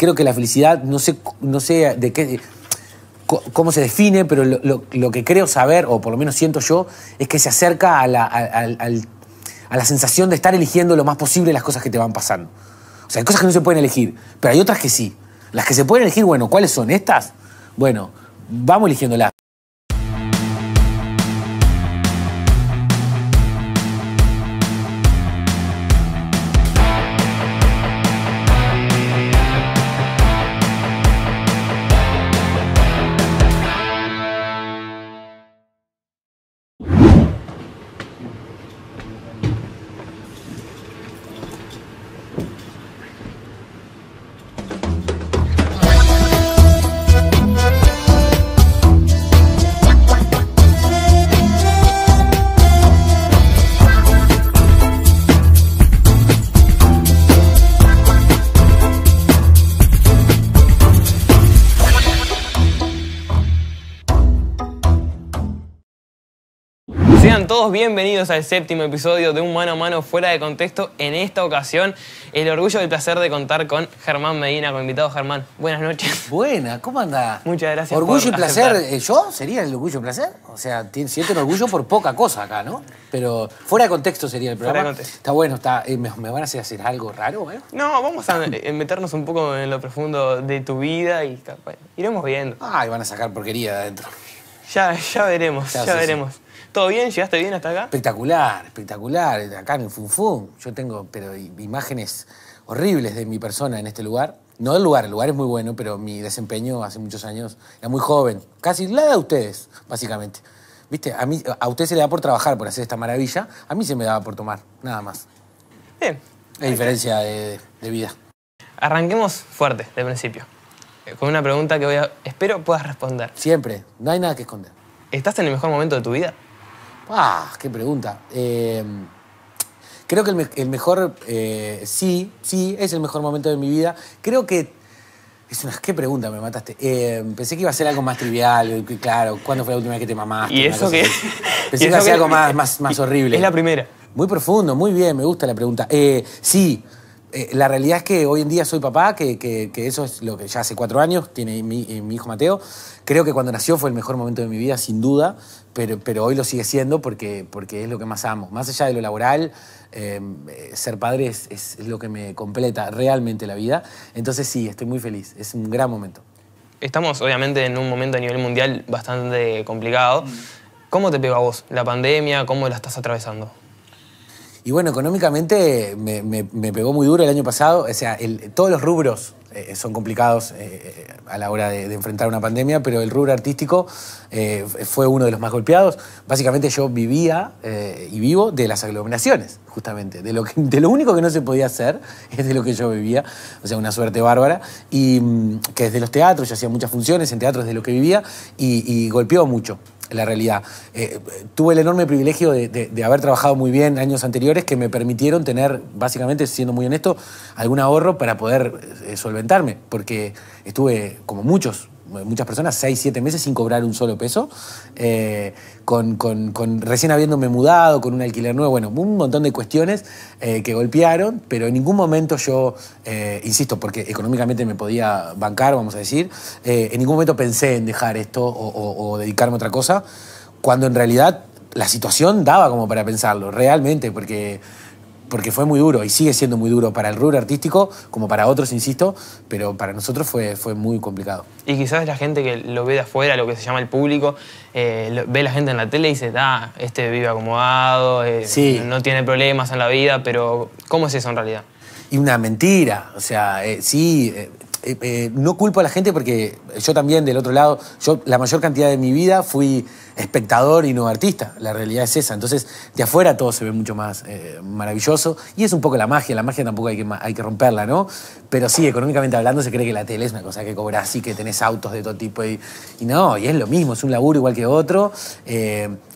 creo que la felicidad, no sé, no sé de qué cómo se define, pero lo, que creo saber, o por lo menos siento yo, es que se acerca a la, a la, sensación de estar eligiendo lo más posible las cosas que te van pasando. O sea, hay cosas que no se pueden elegir, pero hay otras que sí. Las que se pueden elegir, bueno, ¿cuáles son estas? Bueno, vamos eligiéndolas. bienvenidos al séptimo episodio de Un Mano a Mano Fuera de Contexto. En esta ocasión, el orgullo y el placer de contar con Germán Medina, con invitado Germán. Buenas noches. Buena, ¿cómo anda? Muchas gracias. Orgullo y placer, eh, ¿yo? ¿Sería el orgullo y placer? O sea, un orgullo por poca cosa acá, ¿no? Pero fuera de contexto sería el programa. Fuera de contexto. Está bueno, está, eh, me, van a hacer, algo raro? ¿eh? No, vamos a meternos un poco en lo profundo de tu vida y iremos viendo. Ah, y van a sacar porquería de adentro. Ya, ya veremos, ya, veremos. ¿Todo bien? ¿Llegaste bien hasta acá? Espectacular, espectacular. Acá en el Yo tengo pero, imágenes horribles de mi persona en este lugar. No del lugar, el lugar es muy bueno, pero mi desempeño hace muchos años era muy joven. Casi la de ustedes, básicamente. ¿Viste? A, mí, a usted se le da por trabajar, por hacer esta maravilla. A mí se me daba por tomar, nada más. Bien. La diferencia de, vida. Arranquemos fuerte, de principio. Eh, con una pregunta que voy espero puedas responder. Siempre. No hay nada que esconder. ¿Estás en el mejor momento de tu vida? Ah, qué pregunta. Eh, creo que el, mejor, eh, sí, sí, es el mejor momento de mi vida. Creo que es una, qué pregunta, me mataste. Eh, pensé que iba a ser algo más trivial, claro, ¿cuándo fue la última vez que te mamaste? ¿Y eso qué. Pensé que iba a ser algo más, horrible. Es la primera. Muy profundo, muy bien, me gusta la pregunta. sí, la realidad es que hoy en día soy papá, que, eso es lo que ya hace cuatro años tiene mi hijo Mateo. Creo que cuando nació fue el mejor momento de mi vida, sin duda pero, hoy lo sigue siendo porque, porque es lo que más amo. Más allá de lo laboral, eh, ser padre es, lo que me completa realmente la vida. Entonces sí, estoy muy feliz, es un gran momento. Estamos obviamente en un momento a nivel mundial bastante complicado. ¿Cómo te pegó a vos la pandemia? ¿Cómo la estás atravesando? Y bueno, económicamente me, pegó muy duro el año pasado. O sea, todos los rubros eh, son complicados eh, eh, a la hora de, enfrentar una pandemia, pero el rubro artístico fue uno de los más golpeados. Básicamente yo vivía y vivo de las aglomeraciones, justamente. De lo, único que no se podía hacer es de lo que yo vivía, o sea, una suerte bárbara. Y mm, que desde los teatros, yo hacía muchas funciones en teatros de lo que vivía y, y golpeó mucho la realidad. Eh, tuve el enorme privilegio de, haber trabajado muy bien años anteriores que me permitieron tener, básicamente, siendo muy honesto, algún ahorro para poder eh, solventarme, porque estuve, como muchos, muchas personas, seis, siete meses sin cobrar un solo peso, eh, con, recién habiéndome mudado, con un alquiler nuevo, bueno, un montón de cuestiones eh, que golpearon, pero en ningún momento yo, eh, insisto, porque económicamente me podía bancar, vamos a decir, en ningún momento pensé en dejar esto o, o dedicarme a otra cosa, cuando en realidad la situación daba como para pensarlo, realmente, porque porque fue muy duro y sigue siendo muy duro para el rubro artístico, como para otros, insisto, pero para nosotros fue, fue muy complicado. Y quizás la gente que lo ve de afuera, lo que se llama el público, eh, ve la gente en la tele y dice, ah, este vive acomodado, eh, no tiene problemas en la vida, pero ¿cómo es eso en realidad? Y una mentira, o sea, eh, sí eh, eh, no culpo a la gente porque yo también del otro lado, yo la mayor cantidad de mi vida fui espectador y no artista, la realidad es esa, entonces de afuera todo se ve mucho más eh, maravilloso y es un poco la magia, la magia tampoco hay que, hay que romperla, ¿no? Pero sí, económicamente hablando se cree que la tele es una cosa que cobras y que tenés autos de todo tipo y, y no, y es lo mismo, es un laburo igual que otro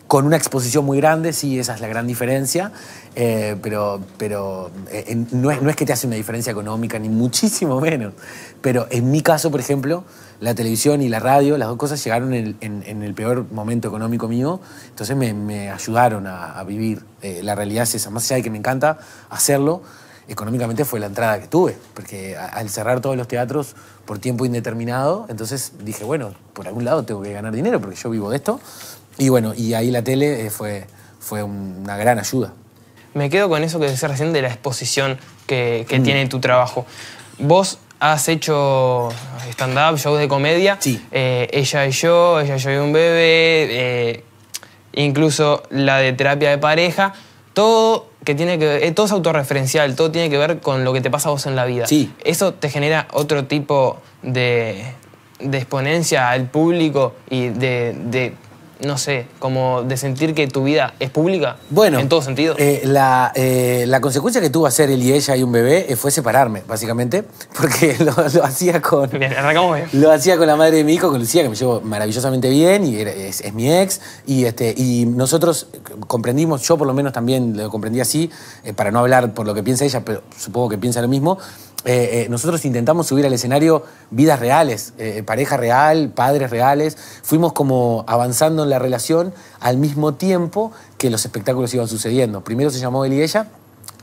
con una exposición muy grande, sí, esa es la gran diferencia, eh, pero, pero eh, no, es, no, es, que te hace una diferencia económica, ni muchísimo menos. Pero en mi caso, por ejemplo, la televisión y la radio, las dos cosas llegaron en, el peor momento económico mío, entonces me, ayudaron a, vivir. Eh, la realidad es esa, más allá de que me encanta hacerlo, económicamente fue la entrada que tuve, porque al cerrar todos los teatros por tiempo indeterminado, entonces dije, bueno, por algún lado tengo que ganar dinero, porque yo vivo de esto. Y bueno, y ahí la tele eh, fue, fue una gran ayuda. Me quedo con eso que decías recién de la exposición que, mm. tiene tu trabajo. Vos has hecho stand-up, shows de comedia. Sí. Eh, ella y yo, ella y yo y un bebé, eh, incluso la de terapia de pareja. Todo que tiene que ver, todo es autorreferencial, todo tiene que ver con lo que te pasa a vos en la vida. Sí. Eso te genera otro tipo de, exponencia al público y de no sé, como de sentir que tu vida es pública? Bueno. En todo sentido. Eh, eh, la, consecuencia que tuvo hacer él y ella y un bebé eh, fue separarme, básicamente, porque lo, hacía con. Lo hacía con la madre de mi hijo, con Lucía, que me llevo maravillosamente bien y es, mi ex. Y, este, y nosotros comprendimos, yo por lo menos también lo comprendí así, para no hablar por lo que piensa ella, pero supongo que piensa lo mismo eh, eh, nosotros intentamos subir al escenario vidas reales, eh, pareja real, padres reales. Fuimos como avanzando en la relación al mismo tiempo que los espectáculos iban sucediendo. Primero se llamó él y ella,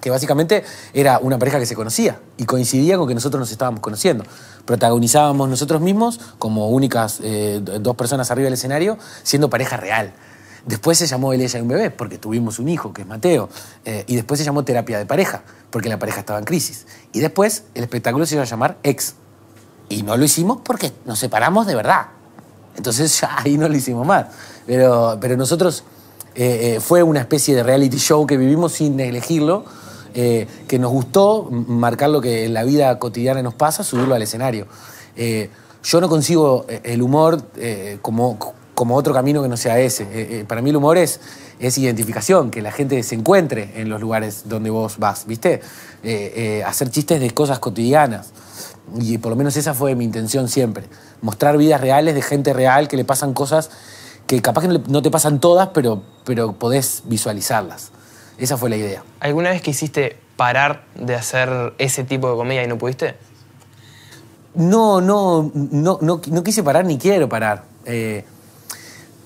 que básicamente era una pareja que se conocía y coincidía con que nosotros nos estábamos conociendo. Protagonizábamos nosotros mismos como únicas dos personas arriba del escenario, siendo pareja real. Después se llamó El, ella y un bebé, porque tuvimos un hijo, que es Mateo. Eh, y después se llamó Terapia de pareja, porque la pareja estaba en crisis. Y después el espectáculo se iba a llamar Ex. Y no lo hicimos porque nos separamos de verdad. Entonces ya ahí no lo hicimos más. Pero, pero nosotros eh, eh, fue una especie de reality show que vivimos sin elegirlo, que nos gustó marcar lo que en la vida cotidiana nos pasa, subirlo al escenario. yo no consigo el humor como, como otro camino que no sea ese. Eh, eh, para mí el humor es, es, identificación, que la gente se encuentre en los lugares donde vos vas, ¿viste? Eh, hacer chistes de cosas cotidianas. Y por lo menos esa fue mi intención siempre. Mostrar vidas reales de gente real que le pasan cosas que capaz que no te pasan todas, pero, pero podés visualizarlas. Esa fue la idea. ¿Alguna vez quisiste parar de hacer ese tipo de comedia y no pudiste? No, no, no, no, quise parar ni quiero parar.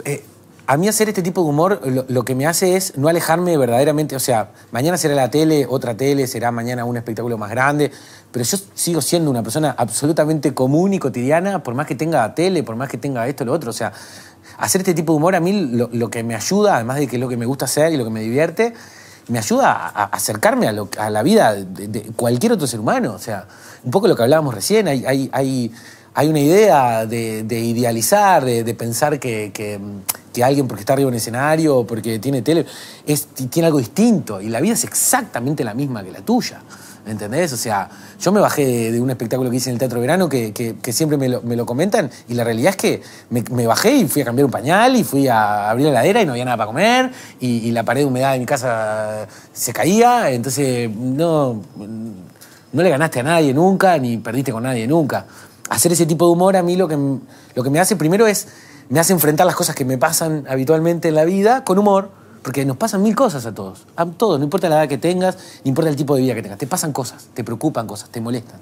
Eh, a mí hacer este tipo de humor lo, que me hace es no alejarme verdaderamente, o sea, mañana será la tele, otra tele, será mañana un espectáculo más grande, pero yo sigo siendo una persona absolutamente común y cotidiana, por más que tenga tele, por más que tenga esto, o lo otro, o sea, hacer este tipo de humor a mí lo, que me ayuda, además de que es lo que me gusta hacer y lo que me divierte, me ayuda a, acercarme a, la vida de, de, cualquier otro ser humano, o sea, un poco lo que hablábamos recién, hay, hay, hay hay una idea de, idealizar, de, pensar que, alguien porque está arriba en el escenario, porque tiene tele, tiene algo distinto. Y la vida es exactamente la misma que la tuya. ¿Entendés? O sea, yo me bajé de un espectáculo que hice en el Teatro Verano que, siempre me lo, comentan y la realidad es que me, bajé y fui a cambiar un pañal y fui a abrir la heladera y no había nada para comer y, la pared de humedad de mi casa se caía, entonces no, no le ganaste a nadie nunca ni perdiste con nadie nunca hacer ese tipo de humor a mí lo que, lo que me hace primero es, me hace enfrentar las cosas que me pasan habitualmente en la vida con humor, porque nos pasan mil cosas a todos, a todos, no importa la edad que tengas, no importa el tipo de vida que tengas, te pasan cosas, te preocupan cosas, te molestan.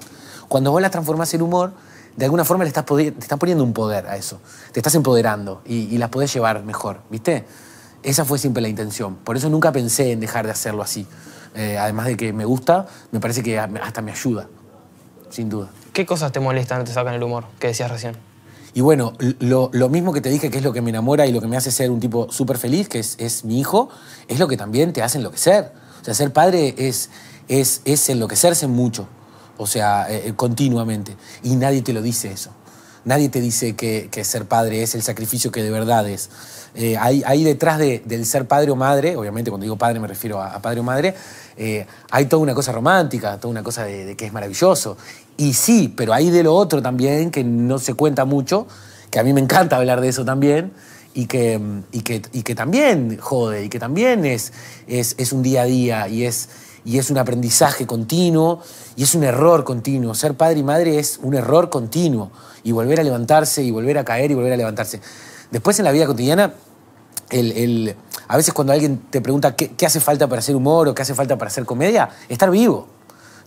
Cuando vos las transformás en humor, de alguna forma le estás te estás poniendo un poder a eso, te estás empoderando y, las podés llevar mejor, ¿viste? Esa fue siempre la intención, por eso nunca pensé en dejar de hacerlo así. Eh, además de que me gusta, me parece que hasta me ayuda, sin duda. ¿Qué cosas te molestan, te sacan el humor que decías recién? Y bueno, lo, mismo que te dije que es lo que me enamora y lo que me hace ser un tipo súper feliz, que es, mi hijo, es lo que también te hace enloquecer. O sea, ser padre es, enloquecerse mucho, o sea, eh, eh, continuamente. Y nadie te lo dice eso. Nadie te dice que, ser padre es el sacrificio que de verdad es. Eh, hay, detrás del ser padre o madre, obviamente cuando digo padre me refiero a, padre o madre, eh, hay toda una cosa romántica, toda una cosa de que es maravilloso. Y sí, pero hay de lo otro también, que no se cuenta mucho, que a mí me encanta hablar de eso también, y que, y que, y también jode, y que también es, es, un día a día, y es, y es un aprendizaje continuo, y es un error continuo. Ser padre y madre es un error continuo, y volver a levantarse, y volver a caer, y volver a levantarse. Después en la vida cotidiana, a veces cuando alguien te pregunta qué, qué hace falta para hacer humor o qué hace falta para hacer comedia, estar vivo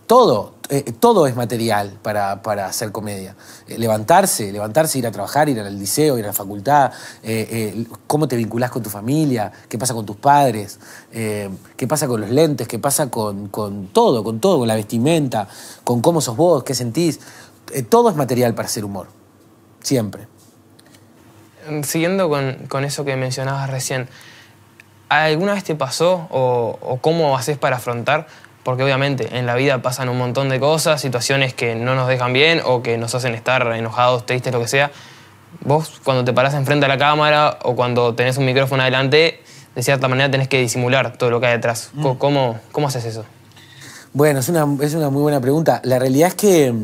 todo, eh, todo es material para, hacer comedia. Eh, levantarse, levantarse, ir a trabajar, ir al liceo, ir a la facultad, eh, cómo te vinculás con tu familia, qué pasa con tus padres, qué pasa con los lentes, qué pasa con, todo, con todo, con la vestimenta, con cómo sos vos, qué sentís. todo es material para hacer humor, siempre. Mm, siguiendo con, eso que mencionabas recién, ¿alguna vez te pasó o cómo haces para afrontar porque obviamente en la vida pasan un montón de cosas, situaciones que no nos dejan bien o que nos hacen estar enojados, tristes, lo que sea. Vos cuando te parás enfrente a la cámara o cuando tenés un micrófono adelante, de cierta manera tenés que disimular todo lo que hay detrás. Mm. ¿Cómo, haces eso? Bueno, es una, es una muy buena pregunta. La realidad es que,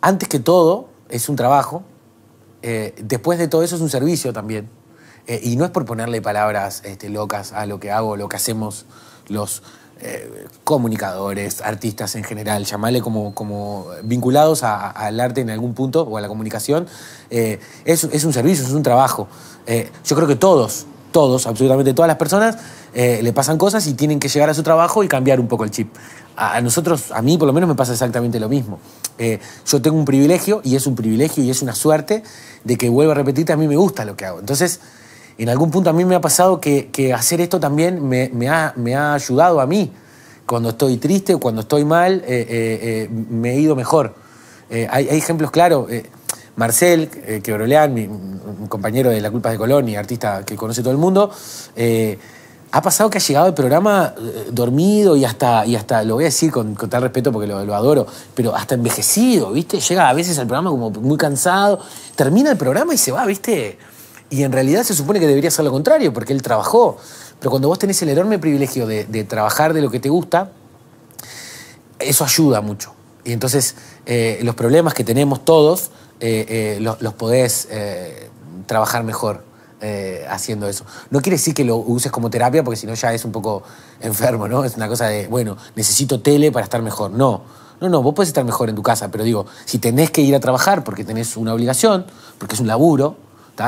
antes que todo, es un trabajo. Eh, después de todo eso es un servicio también. Eh, y no es por ponerle palabras este, locas a lo que hago, lo que hacemos los eh, comunicadores, artistas en general, llamarle como, como vinculados al arte en algún punto o a la comunicación, eh, es, un servicio, es un trabajo. Eh, yo creo que todos, todos, absolutamente todas las personas, le pasan cosas y tienen que llegar a su trabajo y cambiar un poco el chip. A, nosotros, a mí por lo menos me pasa exactamente lo mismo. yo tengo un privilegio y es un privilegio y es una suerte de que vuelva a repetirte, a mí me gusta lo que hago. Entonces, en algún punto a mí me ha pasado que, hacer esto también me, ha, ayudado a mí. Cuando estoy triste, o cuando estoy mal, eh, eh, eh, me he ido mejor. Hay, ejemplos claros. Marcel Quebroleán, mi, compañero de La Culpa de Colón y artista que conoce todo el mundo, ha pasado que ha llegado el programa dormido y hasta, y hasta lo voy a decir con, tal respeto porque lo, lo, adoro, pero hasta envejecido, ¿viste? Llega a veces al programa como muy cansado, termina el programa y se va, ¿viste? Y en realidad se supone que debería ser lo contrario, porque él trabajó. Pero cuando vos tenés el enorme privilegio de, trabajar de lo que te gusta, eso ayuda mucho. Y entonces eh, los problemas que tenemos todos eh, eh, los, los, podés trabajar mejor haciendo eso. No quiere decir que lo uses como terapia, porque si no ya es un poco enfermo, ¿no? Es una cosa de, bueno, necesito tele para estar mejor. No. No, no, vos podés estar mejor en tu casa, pero digo, si tenés que ir a trabajar porque tenés una obligación, porque es un laburo,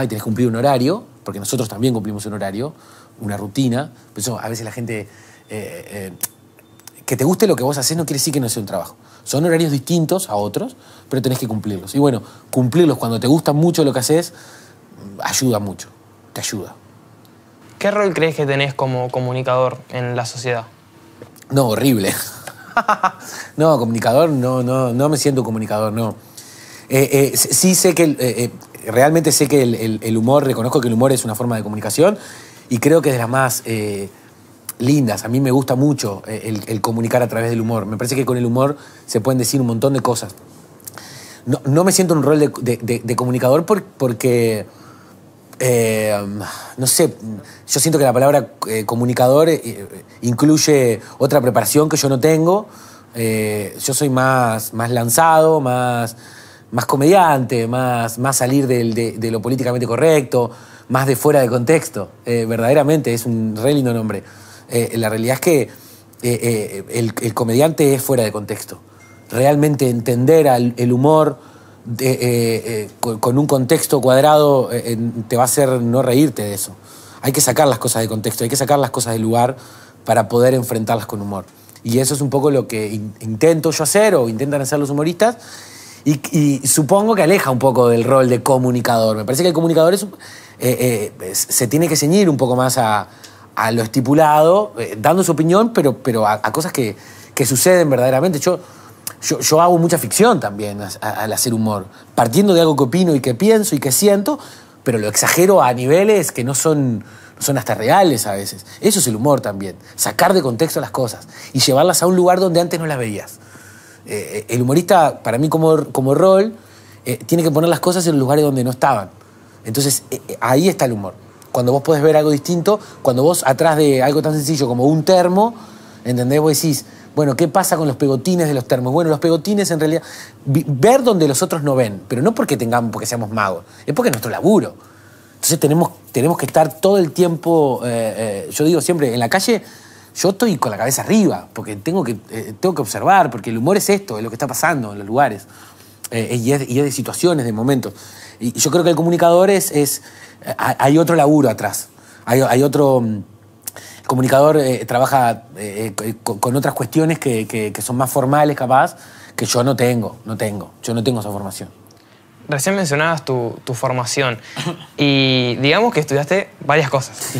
y tenés que cumplir un horario, porque nosotros también cumplimos un horario, una rutina. Por eso a veces la gente. Eh, eh, que te guste lo que vos haces no quiere decir que no sea un trabajo. Son horarios distintos a otros, pero tenés que cumplirlos. Y bueno, cumplirlos cuando te gusta mucho lo que haces mm, ayuda mucho, te ayuda. ¿Qué rol crees que tenés como comunicador en la sociedad? No, horrible. no, comunicador, no, no, no me siento comunicador, no. Eh, sí sé que realmente sé que el, humor, reconozco que el humor es una forma de comunicación y creo que es de las más eh, lindas. A mí me gusta mucho eh, el, comunicar a través del humor. Me parece que con el humor se pueden decir un montón de cosas. No, me siento en un rol de, comunicador porque, eh, no sé, yo siento que la palabra comunicador incluye otra preparación que yo no tengo. yo soy más, más lanzado, más más comediante, más, más salir de, lo políticamente correcto, más de fuera de contexto. Eh, verdaderamente, es un re lindo nombre. Eh, la realidad es que eh, el, comediante es fuera de contexto. Realmente entender el humor con, un contexto cuadrado te va a hacer no reírte de eso. Hay que sacar las cosas de contexto, hay que sacar las cosas del lugar para poder enfrentarlas con humor. Y eso es un poco lo que intento yo hacer o intentan hacer los humoristas y, supongo que aleja un poco del rol de comunicador. Me parece que el comunicador es, eh, eh, se tiene que ceñir un poco más a, lo estipulado, eh, dando su opinión, pero, pero a, cosas que, que, suceden verdaderamente. Yo, yo, yo, hago mucha ficción también al hacer humor, partiendo de algo que opino y que pienso y que siento, pero lo exagero a niveles que no son, no son hasta reales a veces. Eso es el humor también, sacar de contexto las cosas y llevarlas a un lugar donde antes no las veías. Eh, el humorista, para mí como, como rol, eh, tiene que poner las cosas en los lugares donde no estaban. Entonces, eh, ahí está el humor. Cuando vos podés ver algo distinto, cuando vos atrás de algo tan sencillo como un termo, ¿entendés? Vos decís, bueno, ¿qué pasa con los pegotines de los termos? Bueno, los pegotines en realidad, ver donde los otros no ven, pero no porque tengamos, porque seamos magos, es porque es nuestro laburo. Entonces tenemos, tenemos que estar todo el tiempo, yo digo siempre, en la calle yo estoy con la cabeza arriba, porque tengo que, eh, tengo que observar, porque el humor es esto, es lo que está pasando en los lugares, eh, y, es, de situaciones, de momentos. Y yo creo que el comunicador es, eh, hay otro laburo atrás, hay, hay otro... Mm, el comunicador trabaja con, otras cuestiones que, que, son más formales, capaz, que yo no tengo, no tengo, yo no tengo esa formación. Recién mencionabas tu, tu, formación y digamos que estudiaste varias cosas.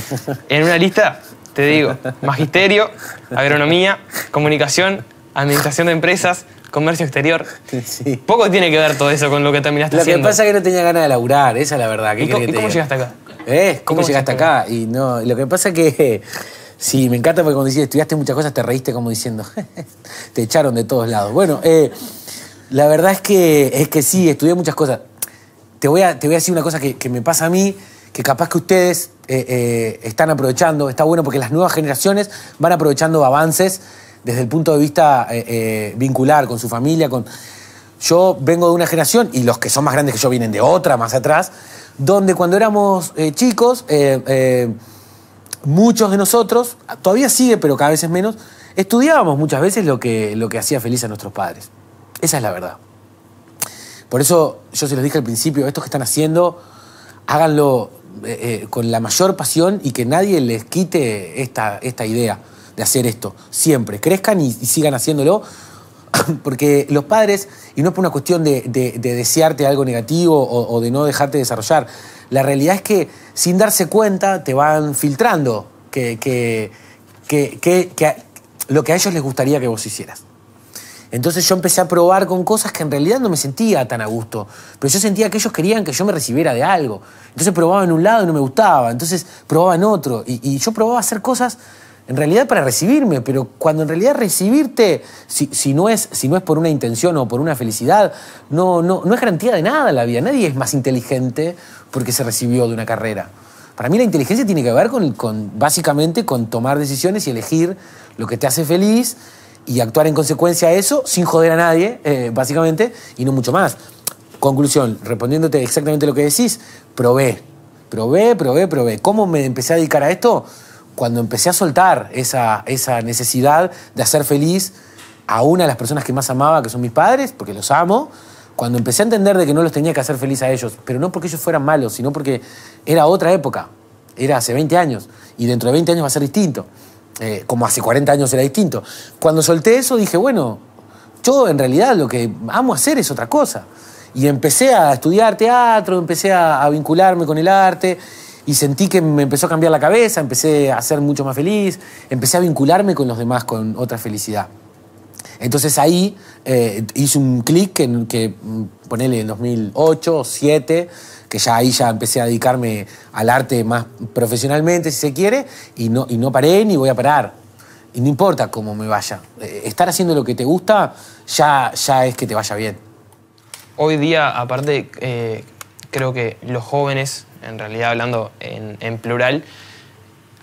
En una lista te digo, magisterio, agronomía, comunicación, administración de empresas, comercio exterior. Poco tiene que ver todo eso con lo que terminaste lo haciendo. Lo que pasa es que no tenía ganas de laburar, esa es la verdad. ¿Eh? ¿Y, cómo, llegaste acá? ¿Cómo, llegaste acá? Y no, lo que pasa es que... Sí, me encanta porque cuando decís estudiaste muchas cosas te reíste como diciendo, te echaron de todos lados. Bueno, eh, la verdad es que, es que sí, estudié muchas cosas. Te voy a, te voy a decir una cosa que, que me pasa a mí, que capaz que ustedes eh, eh, están aprovechando, está bueno porque las nuevas generaciones van aprovechando avances desde el punto de vista eh, vincular con su familia, con... Yo vengo de una generación, y los que son más grandes que yo vienen de otra, más atrás, donde cuando éramos chicos, muchos de nosotros, todavía sigue, pero cada vez es menos, estudiábamos muchas veces lo que, lo que hacía feliz a nuestros padres. Esa es la verdad. Por eso yo se los dije al principio, estos que están haciendo, háganlo eh, eh, con la mayor pasión y que nadie les quite esta, esta idea de hacer esto. Siempre, crezcan y, sigan haciéndolo, porque los padres, y no es por una cuestión de, desearte algo negativo o, de no dejarte desarrollar, la realidad es que sin darse cuenta te van filtrando que, que, que lo que a ellos les gustaría que vos hicieras. Entonces yo empecé a probar con cosas que en realidad no me sentía tan a gusto, pero yo sentía que ellos querían que yo me recibiera de algo. Entonces probaba en un lado y no me gustaba, entonces probaba en otro, y, yo probaba hacer cosas en realidad para recibirme, pero cuando en realidad recibirte, si, no, es, si no es por una intención o por una felicidad, no, no, es garantía de nada la vida. Nadie es más inteligente porque se recibió de una carrera. Para mí la inteligencia tiene que ver con, con básicamente con tomar decisiones y elegir lo que te hace feliz y actuar en consecuencia a eso sin joder a nadie, eh, básicamente, y no mucho más. Conclusión, respondiéndote exactamente lo que decís, probé, probé, probé, probé. ¿Cómo me empecé a dedicar a esto? Cuando empecé a soltar esa, esa necesidad de hacer feliz a una de las personas que más amaba, que son mis padres, porque los amo, cuando empecé a entender de que no los tenía que hacer feliz a ellos, pero no porque ellos fueran malos, sino porque era otra época, era hace 20 años, y dentro de 20 años va a ser distinto. Eh, como hace 40 años era distinto. Cuando solté eso dije, bueno, yo en realidad lo que amo hacer es otra cosa. Y empecé a estudiar teatro, empecé a, vincularme con el arte y sentí que me empezó a cambiar la cabeza, empecé a ser mucho más feliz, empecé a vincularme con los demás con otra felicidad. Entonces ahí eh, hice un clic en que mm, ponele en 2008, 2007, que ya ahí ya empecé a dedicarme al arte más profesionalmente, si se quiere, y no, y no paré ni voy a parar. Y no importa cómo me vaya. Eh, estar haciendo lo que te gusta ya, ya es que te vaya bien. Hoy día, aparte, eh, creo que los jóvenes, en realidad hablando en, plural,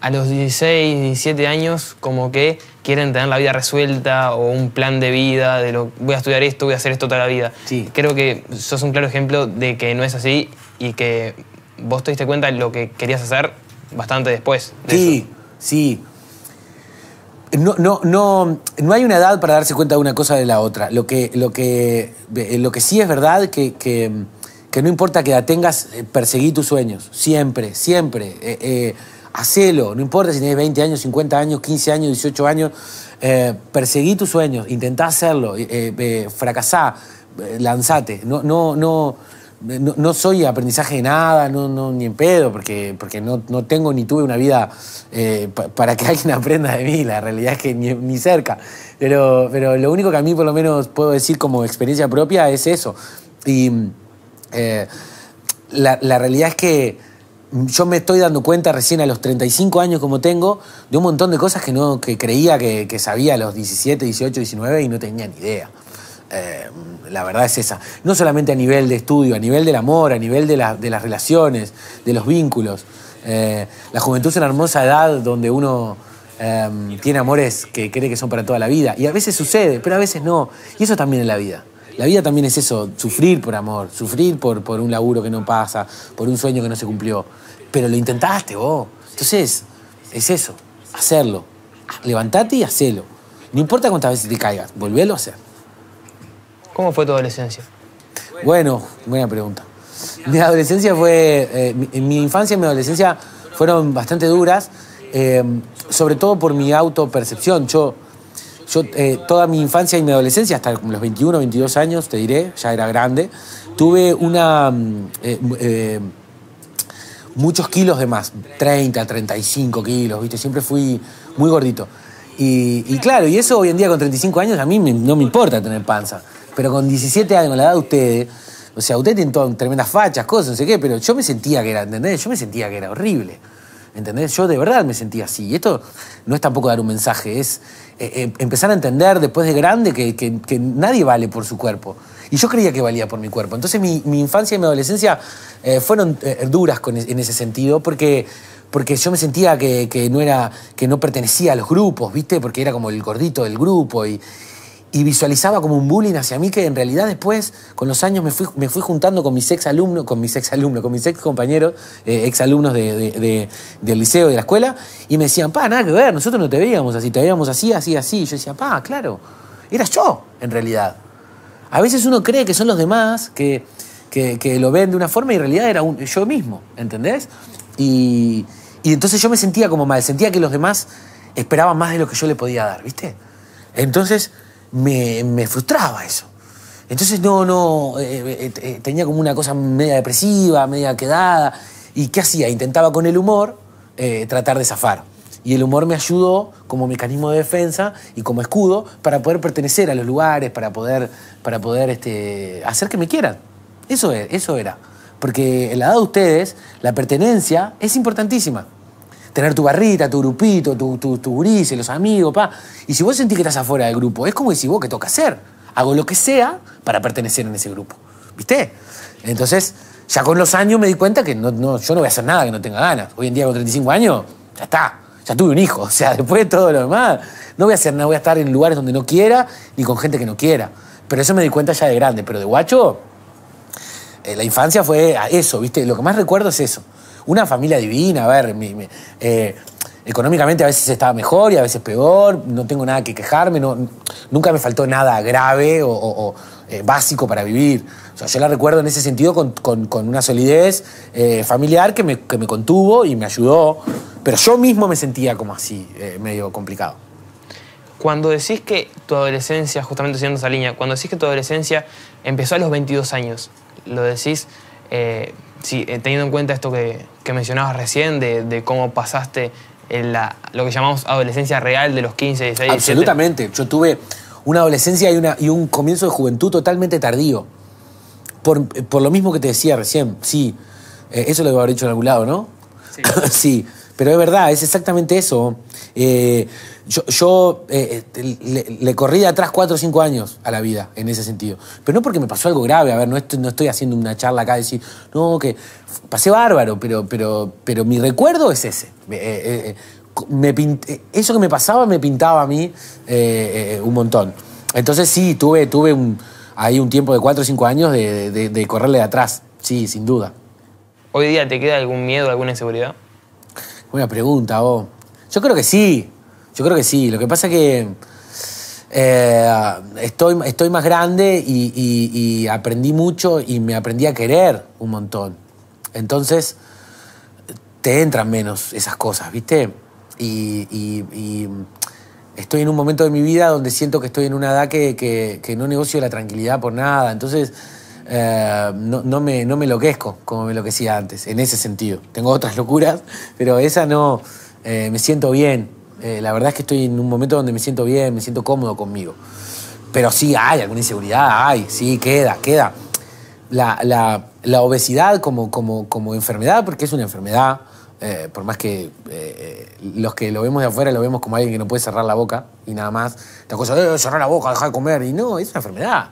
a los 16, 17 años como que quieren tener la vida resuelta o un plan de vida de lo voy a estudiar esto, voy a hacer esto toda la vida. Creo que sos un claro ejemplo de que no es así y que vos te diste cuenta de lo que querías hacer bastante después. sí, sí. No, no, no, no hay una edad para darse cuenta de una cosa de la otra. Lo que, lo que, eh, lo que sí es verdad que, que, no importa que la tengas, eh, perseguí tus sueños. Siempre, siempre. Eh, hacelo. No importa si tienes 20 años, 50 años, 15 años, 18 años. perseguí tus sueños. Intentá hacerlo. fracasá. lanzate. No, no, no eh, no, soy aprendizaje de nada, no, ni en pedo, porque, no, tengo ni tuve una vida eh, para que alguien aprenda de mí, la realidad es que ni, cerca. Pero, lo único que a mí por lo menos puedo decir como experiencia propia es eso. Y eh, la, realidad es que yo me estoy dando cuenta recién a los 35 años como tengo de un montón de cosas que no creía que, que, sabía a los 17, 18, 19 y no tenía ni idea. Eh, la verdad es esa. No solamente a nivel de estudio, a nivel del amor, a nivel de, las relaciones, de los vínculos. Eh, la juventud es una hermosa edad donde uno em, tiene amores que cree que son para toda la vida. Y a veces sucede, pero a veces no. Y eso también es la vida. La vida también es eso, sufrir por amor, sufrir por, por un laburo que no pasa, por un sueño que no se cumplió. Pero lo intentaste vos. Entonces, es eso, hacerlo. Levantate y hacelo. No importa cuántas veces te caigas, Volvélo a hacer. ¿Cómo fue tu adolescencia? Bueno, buena pregunta. Mi adolescencia fue. Eh, en mi, infancia y mi adolescencia fueron bastante duras, eh, sobre todo por mi autopercepción. Yo, yo eh, toda mi infancia y mi adolescencia, hasta los 21, 22 años, te diré, ya era grande, tuve una. Mm, muchos kilos de más, 30, 35 kilos, ¿viste? Siempre fui muy gordito. Y, claro, y eso hoy en día con 35 años a mí no me importa tener panza. Pero con 17 años, la edad de ustedes, o sea, usted tiene todas tremendas fachas, cosas, no sé qué, pero yo me sentía que era, ¿entendés? Yo me sentía que era horrible. ¿Entendés? Yo de verdad me sentía así. Y esto no es tampoco dar un mensaje, es eh, eh, empezar a entender después de grande que, nadie vale por su cuerpo. Y yo creía que valía por mi cuerpo. Entonces mi, infancia y mi adolescencia eh, fueron duras en ese sentido porque, porque yo me sentía que, que, no era, que no pertenecía a los grupos, ¿viste? Porque era como el gordito del grupo y, y visualizaba como un bullying hacia mí que en realidad después, con los años, me fui, juntando con mis ex alumnos, con mis ex alumnos, con mis ex compañeros, ex eh, alumnos del liceo de la escuela, y me decían, pa, nada que ver, nosotros no te veíamos así, te veíamos así, así, así. Y yo decía, pa, claro, era yo, en realidad. A veces uno cree que son los demás que, lo ven de una forma y en realidad era yo mismo, ¿entendés? Y, y entonces yo me sentía como mal, sentía que los demás esperaban más de lo que yo le podía dar, ¿viste? Entonces me, frustraba eso. Entonces no, no, eh, eh, eh, tenía como una cosa media depresiva, media quedada. ¿Y qué hacía? Intentaba con el humor tratar de zafar. Y el humor me ayudó como mecanismo de defensa y como escudo para poder pertenecer a los lugares, para poder, para poder este, hacer que me quieran. Eso, e, eso era. Porque en la edad de ustedes, la pertenencia es importantísima tener tu barrita, tu grupito, tu, tu, tu los amigos, pa. Y si vos sentís que estás afuera del grupo, es como si vos que toca hacer. Hago lo que sea para pertenecer en ese grupo. ¿Viste? Entonces, ya con los años me di cuenta que no, yo no voy a hacer nada que no tenga ganas. Hoy en día con 35 años, ya está. Ya tuve un hijo. O sea, después de todo lo demás, no voy a hacer nada. Voy a estar en lugares donde no quiera ni con gente que no quiera. Pero eso me di cuenta ya de grande. Pero de guacho, eh, la infancia fue eso, ¿viste? Lo que más recuerdo es eso. Una familia divina, a ver, eh, económicamente a veces estaba mejor y a veces peor, no tengo nada que quejarme, no, nunca me faltó nada grave o, eh, básico para vivir. O sea, yo la recuerdo en ese sentido con, una solidez eh, familiar que me, contuvo y me ayudó, pero yo mismo me sentía como así, medio complicado. Cuando decís que tu adolescencia, justamente siguiendo esa línea, cuando decís que tu adolescencia empezó a los 22 años, lo decís sí, eh, teniendo en cuenta esto que, que mencionabas recién, de, de cómo pasaste en eh, la, lo que llamamos adolescencia real de los 15, 16, Absolutamente. Yo tuve una adolescencia y, una, y un comienzo de juventud totalmente tardío. Por, eh, por lo mismo que te decía recién, sí, eso lo debo haber dicho en algún lado, ¿no? Sí. sí. Pero es verdad, es exactamente eso. Eh, yo, eh, este, le, corrí de atrás cuatro o cinco años a la vida en ese sentido. Pero no porque me pasó algo grave, a ver, no estoy, haciendo una charla acá y decir, no, que pasé bárbaro, pero, mi recuerdo es ese. Eh, eso que me pasaba me pintaba a mí un montón. Entonces sí, tuve, un, ahí un tiempo de cuatro o cinco años de correrle de atrás, sí, sin duda. ¿Hoy día te queda algún miedo, alguna inseguridad? una pregunta, vos. Yo creo que sí. Yo creo que sí. Lo que pasa es que eh, estoy, estoy más grande y, aprendí mucho y me aprendí a querer un montón. Entonces, te entran menos esas cosas, ¿viste? Y, estoy en un momento de mi vida donde siento que estoy en una edad que, que no negocio la tranquilidad por nada. Entonces eh, no, me, no me enloquezco como me enloquecía antes, en ese sentido. Tengo otras locuras, pero esa no, eh, me siento bien. Eh, la verdad es que estoy en un momento donde me siento bien, me siento cómodo conmigo. Pero sí hay alguna inseguridad, hay, sí, queda, queda. La, la, la obesidad como, como, como enfermedad, porque es una enfermedad, por más que los que lo vemos de afuera lo vemos como alguien que no puede cerrar la boca y nada más, la cosa, de cerrar la boca, dejar de comer, y no, es una enfermedad.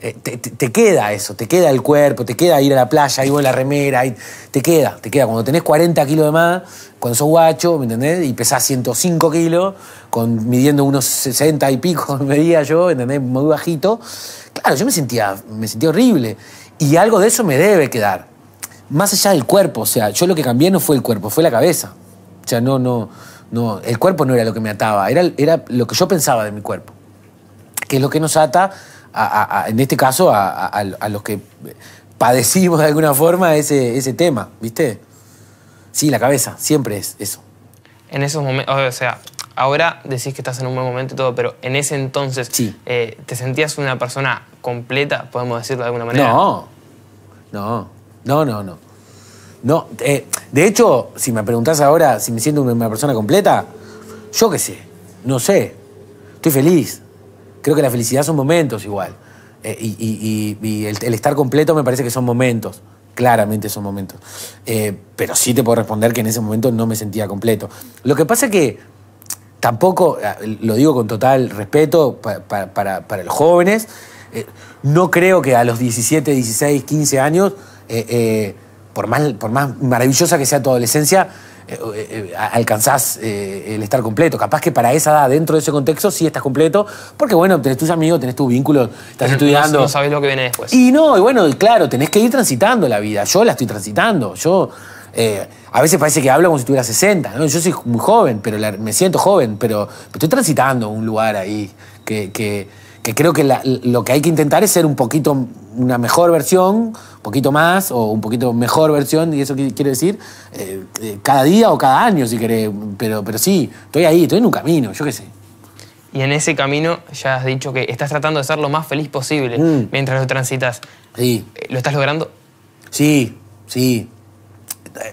Eh, te, queda eso, te queda el cuerpo, te queda ir a la playa, ir a la remera, te queda, te queda. Cuando tenés 40 kilos de más, cuando sos guacho, ¿me entendés? Y pesás 105 kilos, con, midiendo unos 60 y pico, medía yo, ¿entendés? Muy bajito. Claro, yo me sentía, me sentía horrible. Y algo de eso me debe quedar. Más allá del cuerpo, o sea, yo lo que cambié no fue el cuerpo, fue la cabeza. O sea, no, no, no, el cuerpo no era lo que me ataba, era, era lo que yo pensaba de mi cuerpo. Que es lo que nos ata en este caso, a, los que padecimos de alguna forma ese, tema, ¿viste? Sí, la cabeza, siempre es eso. En esos momentos, o sea, ahora decís que estás en un buen momento y todo, pero en ese entonces, eh, ¿te sentías una persona completa, podemos decirlo de alguna manera? No, no, no, no, no. No, eh, de hecho, si me preguntás ahora si me siento una persona completa, yo qué sé, no sé. Estoy feliz, creo que la felicidad son momentos igual. Eh, y, el, estar completo me parece que son momentos. Claramente son momentos. Eh, pero sí te puedo responder que en ese momento no me sentía completo. Lo que pasa es que tampoco, eh, lo digo con total respeto para, los jóvenes, no creo que a los 17, 16, 15 años, por, más, por más maravillosa que sea tu adolescencia, eh, eh, eh, alcanzás el estar completo. Capaz que para esa edad, dentro de ese contexto, sí estás completo, porque bueno, tenés tus amigos, tenés tus vínculos estás estudiando. No sabés lo que viene después. Y no, y bueno, claro, tenés que ir transitando la vida. Yo la estoy transitando. Yo. a veces parece que hablo como si tuviera 60, ¿no? Yo soy muy joven, pero me siento joven, pero estoy transitando un lugar ahí que, que que creo que lo que hay que intentar es ser un poquito, una mejor versión, un poquito más o un poquito mejor versión, y eso quiere decir eh, eh, cada día o cada año, si querés, pero, pero sí, estoy ahí, estoy en un camino, yo qué sé. Y en ese camino ya has dicho que estás tratando de ser lo más feliz posible mm. mientras lo transitas. Sí. Eh, ¿Lo estás logrando? Sí, sí.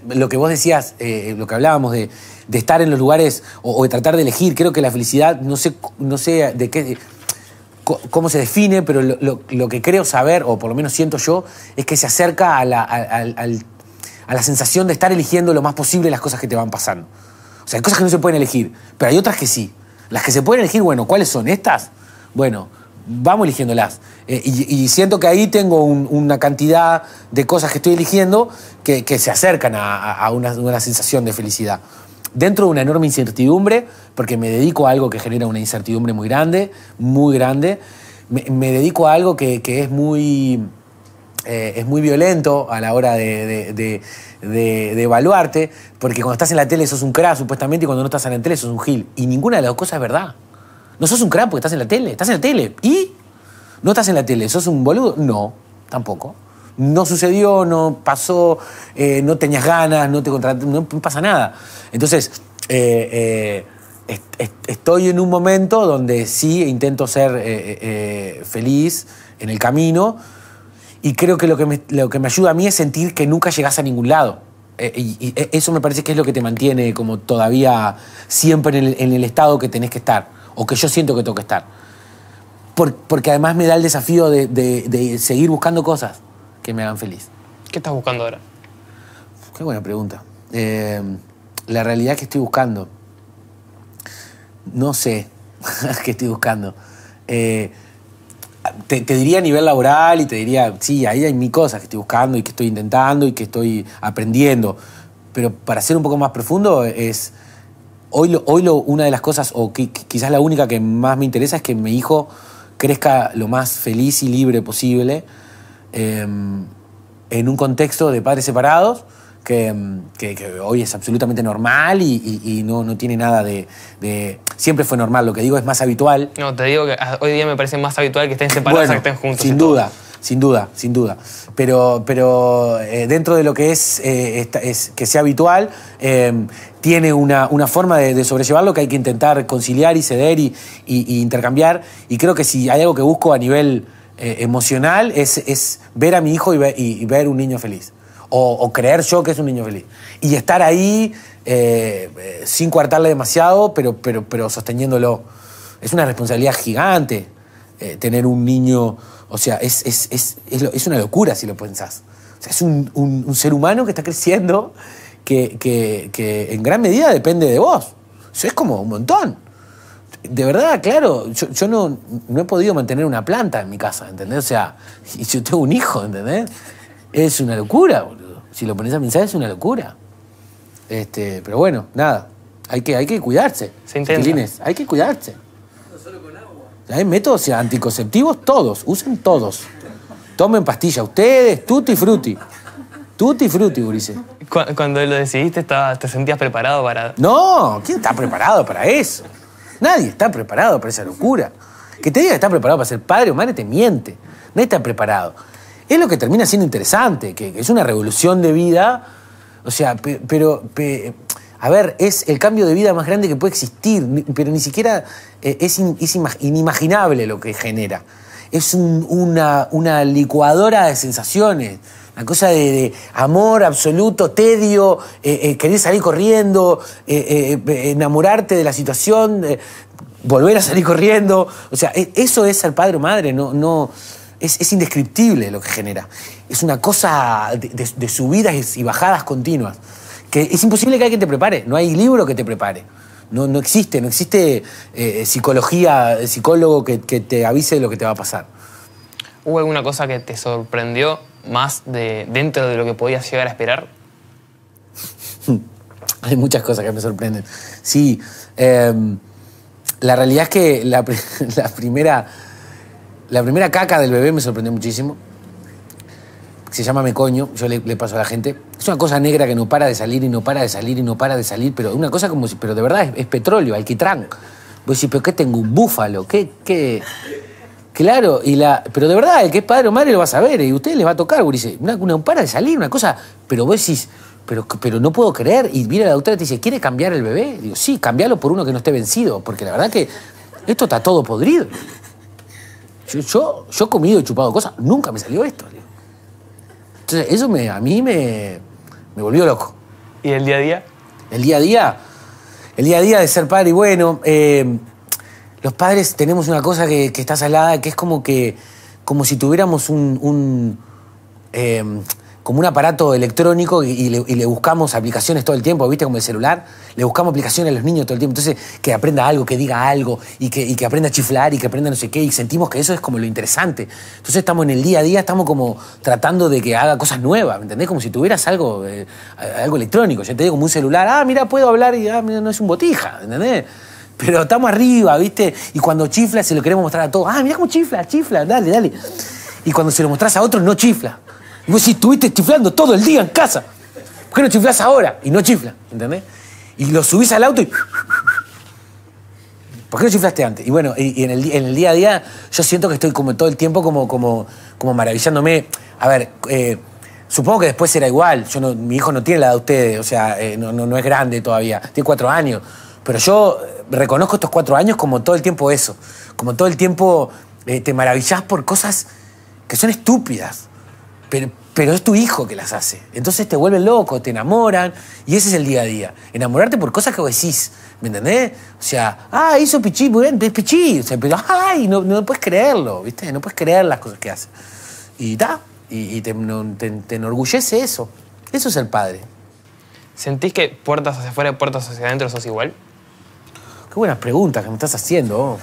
Lo que vos decías, lo que hablábamos de, estar en los lugares o, de tratar de elegir, creo que la felicidad, no sé, no sé de qué cómo se define, pero lo, que creo saber, o por lo menos siento yo, es que se acerca a la, sensación de estar eligiendo lo más posible las cosas que te van pasando. O sea, hay cosas que no se pueden elegir, pero hay otras que sí. Las que se pueden elegir, bueno, ¿cuáles son? ¿Estas? Bueno, vamos eligiéndolas. Eh, y, siento que ahí tengo una cantidad de cosas que estoy eligiendo que, se acercan a, una, una, sensación de felicidad. Dentro de una enorme incertidumbre, porque me dedico a algo que genera una incertidumbre muy grande, muy grande. Me, dedico a algo que, es muy... Eh, es muy violento a la hora de, evaluarte, porque cuando estás en la tele sos un crack supuestamente, y cuando no estás en la tele sos un gil. Y ninguna de las dos cosas es verdad. No sos un crack porque estás en la tele, estás en la tele. ¿Y? ¿No estás en la tele? ¿Sos un boludo? No, tampoco. No sucedió, no pasó, eh, no tenías ganas, no te contrataste, no pasa nada. Entonces, eh, eh estoy en un momento donde sí intento ser eh, eh, eh, feliz en el camino y creo que lo que, me, lo que me ayuda a mí es sentir que nunca llegas a ningún lado. y, eso me parece que es lo que te mantiene como todavía siempre en el, estado que tenés que estar o que yo siento que tengo que estar. porque además me da el desafío de, seguir buscando cosas que me hagan feliz. ¿Qué estás buscando ahora? Qué buena pregunta. la realidad que estoy buscando no sé qué estoy buscando. Eh, te, diría a nivel laboral y te diría, sí, ahí hay mi cosas que estoy buscando y que estoy intentando y que estoy aprendiendo. Pero para ser un poco más profundo es, hoy, hoy una de las cosas, o quizás la única que más me interesa es que mi hijo crezca lo más feliz y libre posible em, en un contexto de padres separados Mm, que, hoy es absolutamente normal y, no, no, tiene nada de, Siempre fue normal, lo que digo es más habitual. No, te digo que ah, hoy día me parece más habitual que estén separados que estén juntos. Sin duda, sin duda, sin duda. Pero, pero eh, dentro de lo que es, eh, es que sea habitual, em, tiene una, una forma de, sobrellevarlo que hay que intentar conciliar y ceder y, intercambiar. Y creo que si hay algo que busco a nivel eh, emocional es, es, ver a mi hijo y ver un niño feliz o, creer yo que es un niño feliz. Y estar ahí eh, eh, sin coartarle demasiado, pero, pero, pero sosteniéndolo. Es una responsabilidad gigante eh, tener un niño. O sea, es, una locura si lo pensás. es un, ser humano que está creciendo que, en gran medida depende de vos. Eso es como un montón. De verdad, claro, yo, no, no he podido mantener una planta en mi casa, ¿entendés? O sea, y yo tengo un hijo, ¿entendés? Es una locura, si lo pones a pensar, es una locura. Este, pero bueno, nada, hay que, hay que cuidarse. Se hay que cuidarse. solo con agua. Hay métodos anticonceptivos, todos, usen todos. Tomen pastilla ustedes, tutti frutti. Tutti frutti, Urice. Cuando lo decidiste, ¿te sentías preparado para...? No, ¿quién está preparado para eso? Nadie está preparado para esa locura. Que te diga que está preparado para ser padre o madre te miente. Nadie está preparado es lo que termina siendo interesante, que, es una revolución de vida. O sea, pero. a ver, es el cambio de vida más grande que puede existir, pero ni siquiera eh, es, inimaginable lo que genera. Es una, licuadora de sensaciones. La cosa de, amor absoluto, tedio, eh, eh, querer salir corriendo, enamorarte de la situación, volver a salir corriendo. O sea, e, eso es ser padre o madre, no, es, indescriptible lo que genera. Es una cosa de, subidas y bajadas continuas. Que es imposible que alguien te prepare. No hay libro que te prepare. No, existe, no existe eh, psicología, psicólogo que, te avise de lo que te va a pasar. ¿Hubo alguna cosa que te sorprendió más de, dentro de lo que podías llegar a esperar? Hay muchas cosas que me sorprenden. Sí, em, la realidad es que la, la primera la primera caca del bebé me sorprendió muchísimo. Se llama Me Coño, yo le, paso a la gente. Es una cosa negra que no para de salir y no para de salir y no para de salir, pero una cosa como si, pero de verdad es, petróleo, alquitrán. Vos decís, pero ¿qué tengo? ¿Un búfalo? ¿Qué? ¿Qué? Claro, y la, pero de verdad, el que es padre o madre lo va a saber, y a ustedes les va a tocar, dice, una, una, para de salir, una cosa, pero vos decís, pero, pero no puedo creer, y mira la doctora y te dice, ¿quiere cambiar el bebé? Digo, sí, cambialo por uno que no esté vencido, porque la verdad que esto está todo podrido. Yo, he comido y chupado cosas, nunca me salió esto. Entonces, eso me, a mí me, volvió loco. ¿Y el día a día? El día a día, el día a día de ser padre y bueno, eh, los padres tenemos una cosa que, está salada, que es como que, como si tuviéramos un, eh, como un aparato electrónico y le, buscamos aplicaciones todo el tiempo, ¿viste? Como el celular, le buscamos aplicaciones a los niños todo el tiempo. Entonces, que aprenda algo, que diga algo, y que, aprenda a chiflar, y que aprenda no sé qué, y sentimos que eso es como lo interesante. Entonces estamos en el día a día, estamos como tratando de que haga cosas nuevas, ¿me entendés? Como si tuvieras algo, eh, algo electrónico, yo te digo, como un celular, ah, mira, puedo hablar y ah, no es un botija, ¿entendés? Pero estamos arriba, ¿viste? Y cuando chifla se lo queremos mostrar a todos, ah, mira cómo chifla, chifla, dale, dale. Y cuando se lo mostras a otros, no chifla. Y vos si estuviste chiflando todo el día en casa. ¿Por qué no chiflas ahora? Y no chifla, ¿entendés? Y lo subís al auto y... ¿Por qué no chiflaste antes? Y bueno, y, en, el, día a día yo siento que estoy como todo el tiempo como, como, como maravillándome. A ver, eh, supongo que después será igual. Yo mi hijo no tiene la edad de ustedes, o sea, eh, no, es grande todavía, tiene cuatro años. Pero yo eh, reconozco estos cuatro años como todo el tiempo eso. Como todo el tiempo te maravillás por cosas que son estúpidas pero, es tu hijo que las hace. Entonces te vuelven loco, te enamoran, y ese es el día a día. Enamorarte por cosas que vos decís, ¿me entendés? O sea, ah, hizo pichí, muy bien, es pichí. O sea, pero, ay, no, no, puedes creerlo, ¿viste? No puedes creer las cosas que hace. Y ta, y, te, te, enorgullece eso. Eso es el padre. ¿Sentís que puertas hacia afuera y puertas hacia adentro sos igual? Qué buenas preguntas que me estás haciendo.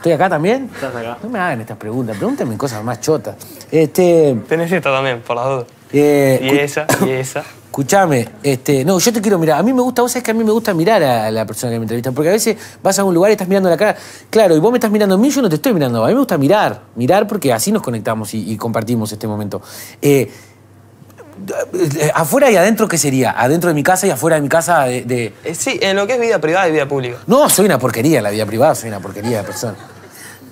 ¿Estoy acá también? Estás acá. No me hagan estas preguntas, Pregúntenme cosas más chotas. Este. Tenés esta también, por las dudas. Eh, y esa, y esa. Escuchame, este, no, yo te quiero mirar. A mí me gusta, vos sabés que a mí me gusta mirar a la persona que me entrevista, porque a veces vas a un lugar y estás mirando la cara. Claro, y vos me estás mirando a mí, yo no te estoy mirando. A mí me gusta mirar, mirar porque así nos conectamos y, compartimos este momento. Eh, ¿Afuera y adentro qué sería? ¿Adentro de mi casa y afuera de mi casa de, eh, Sí, en lo que es vida privada y vida pública. No, soy una porquería la vida privada, soy una porquería de persona.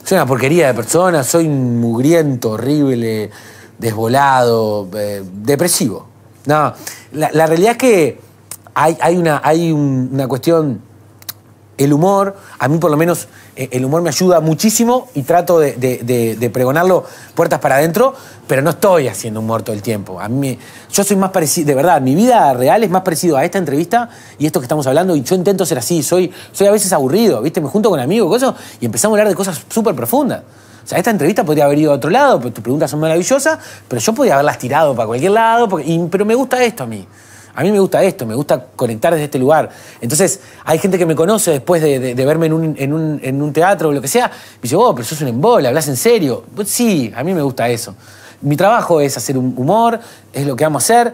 Soy una porquería de persona, soy un mugriento, horrible, desvolado, eh, depresivo. No, la, realidad es que hay, hay, una, hay una cuestión el humor, a mí por lo menos eh, el humor me ayuda muchísimo y trato de, pregonarlo puertas para adentro, pero no estoy haciendo humor todo el tiempo. A mí, yo soy más parecido, de verdad, mi vida real es más parecido a esta entrevista y esto que estamos hablando y yo intento ser así, soy, soy a veces aburrido, ¿viste? Me junto con amigos, cosas, y empezamos a hablar de cosas súper profundas. O sea, esta entrevista podría haber ido a otro lado, porque tus preguntas son maravillosas, pero yo podría haberlas tirado para cualquier lado, pero me gusta esto a mí a mí me gusta esto, me gusta conectar desde este lugar. Entonces, hay gente que me conoce después de, verme en un, teatro o lo que sea, me dice, oh, pero sos un embola, hablas en serio. Pues sí, a mí me gusta eso. Mi trabajo es hacer un humor, es lo que amo hacer,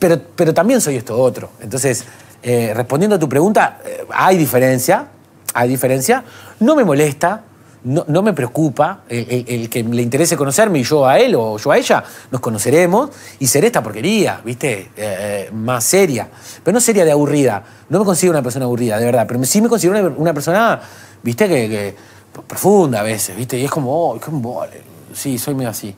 pero, también soy esto otro. Entonces, eh, respondiendo a tu pregunta, eh, hay diferencia, hay diferencia. No me molesta, no, me preocupa el, que le interese conocerme y yo a él o yo a ella, nos conoceremos y seré esta porquería, ¿viste? Eh, eh, más seria. Pero no seria de aburrida. No me considero una persona aburrida, de verdad. Pero sí me considero una, persona, ¿viste? Que, profunda a veces, ¿viste? Y es como, oh, qué Sí, soy medio así.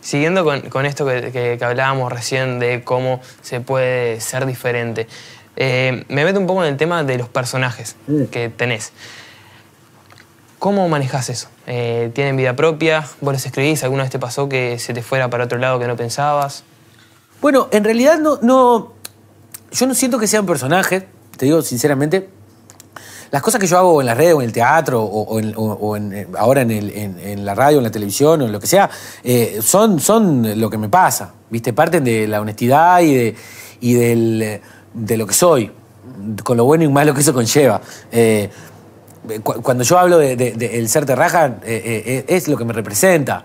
Siguiendo con, esto que, hablábamos recién de cómo se puede ser diferente, eh, me meto un poco en el tema de los personajes mm. que tenés. ¿Cómo manejas eso? Eh, ¿Tienen vida propia? ¿Vos les escribís? ¿Alguna vez te pasó que se te fuera para otro lado que no pensabas? Bueno, en realidad no, Yo no siento que sean personajes, te digo sinceramente. Las cosas que yo hago en las redes o en el teatro o, eh, ahora en, la radio, en la televisión o en lo que sea, eh, son, lo que me pasa. ¿Viste? Parten de la honestidad y, de, lo que soy, con lo bueno y malo que eso conlleva. Eh, cuando yo hablo del de, de, ser terraja, eh, eh, es lo que me representa.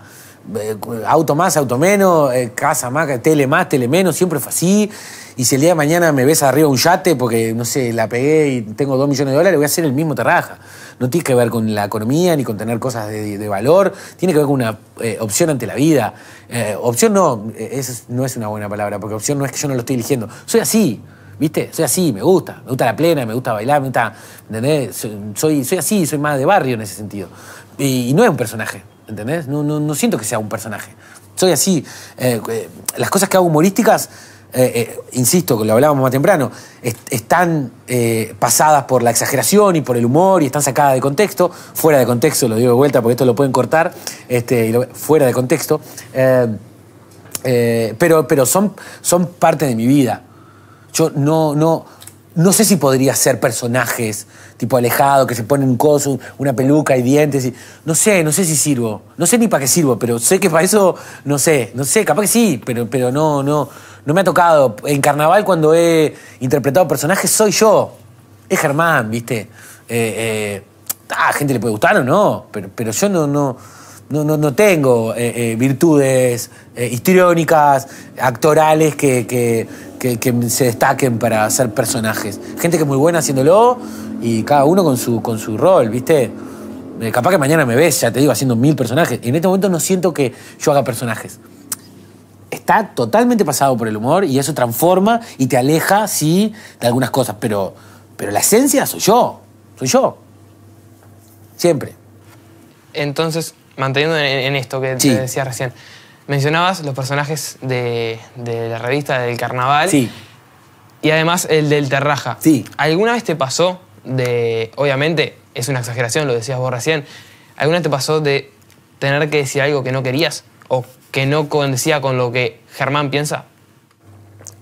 auto más, auto menos, casa más, tele más, tele menos, siempre fue así. Y si el día de mañana me ves arriba un yate porque, no sé, la pegué y tengo dos millones de dólares, voy a hacer el mismo terraja. No tiene que ver con la economía ni con tener cosas de, valor, tiene que ver con una opción ante la vida. opción no, no es una buena palabra, porque opción no es que yo no lo estoy eligiendo. Soy así. ¿Viste? Soy así, me gusta. Me gusta la plena, me gusta bailar, me gusta. ¿Entendés? Soy, soy así, soy más de barrio en ese sentido. Y, no es un personaje, ¿entendés? No, siento que sea un personaje. Soy así. Eh, eh, las cosas que hago humorísticas, eh, insisto, que lo hablábamos más temprano, están pasadas por la exageración y por el humor y están sacadas de contexto. Fuera de contexto, lo digo de vuelta porque esto lo pueden cortar, este, fuera de contexto. pero pero son, son parte de mi vida. Yo no, no, no sé si podría ser personajes tipo alejado, que se ponen un coso, una peluca y dientes. no sé, no sé si sirvo. No sé ni para qué sirvo, pero sé que para eso, no sé, no sé, capaz que sí, pero, pero no, no, no me ha tocado. En carnaval cuando he interpretado personajes soy yo. Es Germán, ¿viste? Eh, eh ah, gente le puede gustar o no, pero, pero yo no, no, no, no, no tengo eh, eh, virtudes histriónicas, actorales que que, se destaquen para hacer personajes. Gente que es muy buena haciéndolo y cada uno con su, con su rol, ¿viste? Eh, capaz que mañana me ves, ya te digo, haciendo mil personajes. En este momento no siento que yo haga personajes. Está totalmente pasado por el humor y eso transforma y te aleja, sí, de algunas cosas, pero, pero la esencia soy yo, soy yo. Siempre. Entonces, manteniendo en, esto que decía recién, Mencionabas los personajes de, de la revista del carnaval. Sí. Y además el del Terraja. Sí. ¿Alguna vez te pasó de. Obviamente, es una exageración, lo decías vos recién. ¿Alguna vez te pasó de tener que decir algo que no querías? ¿O que no coincidía con lo que Germán piensa?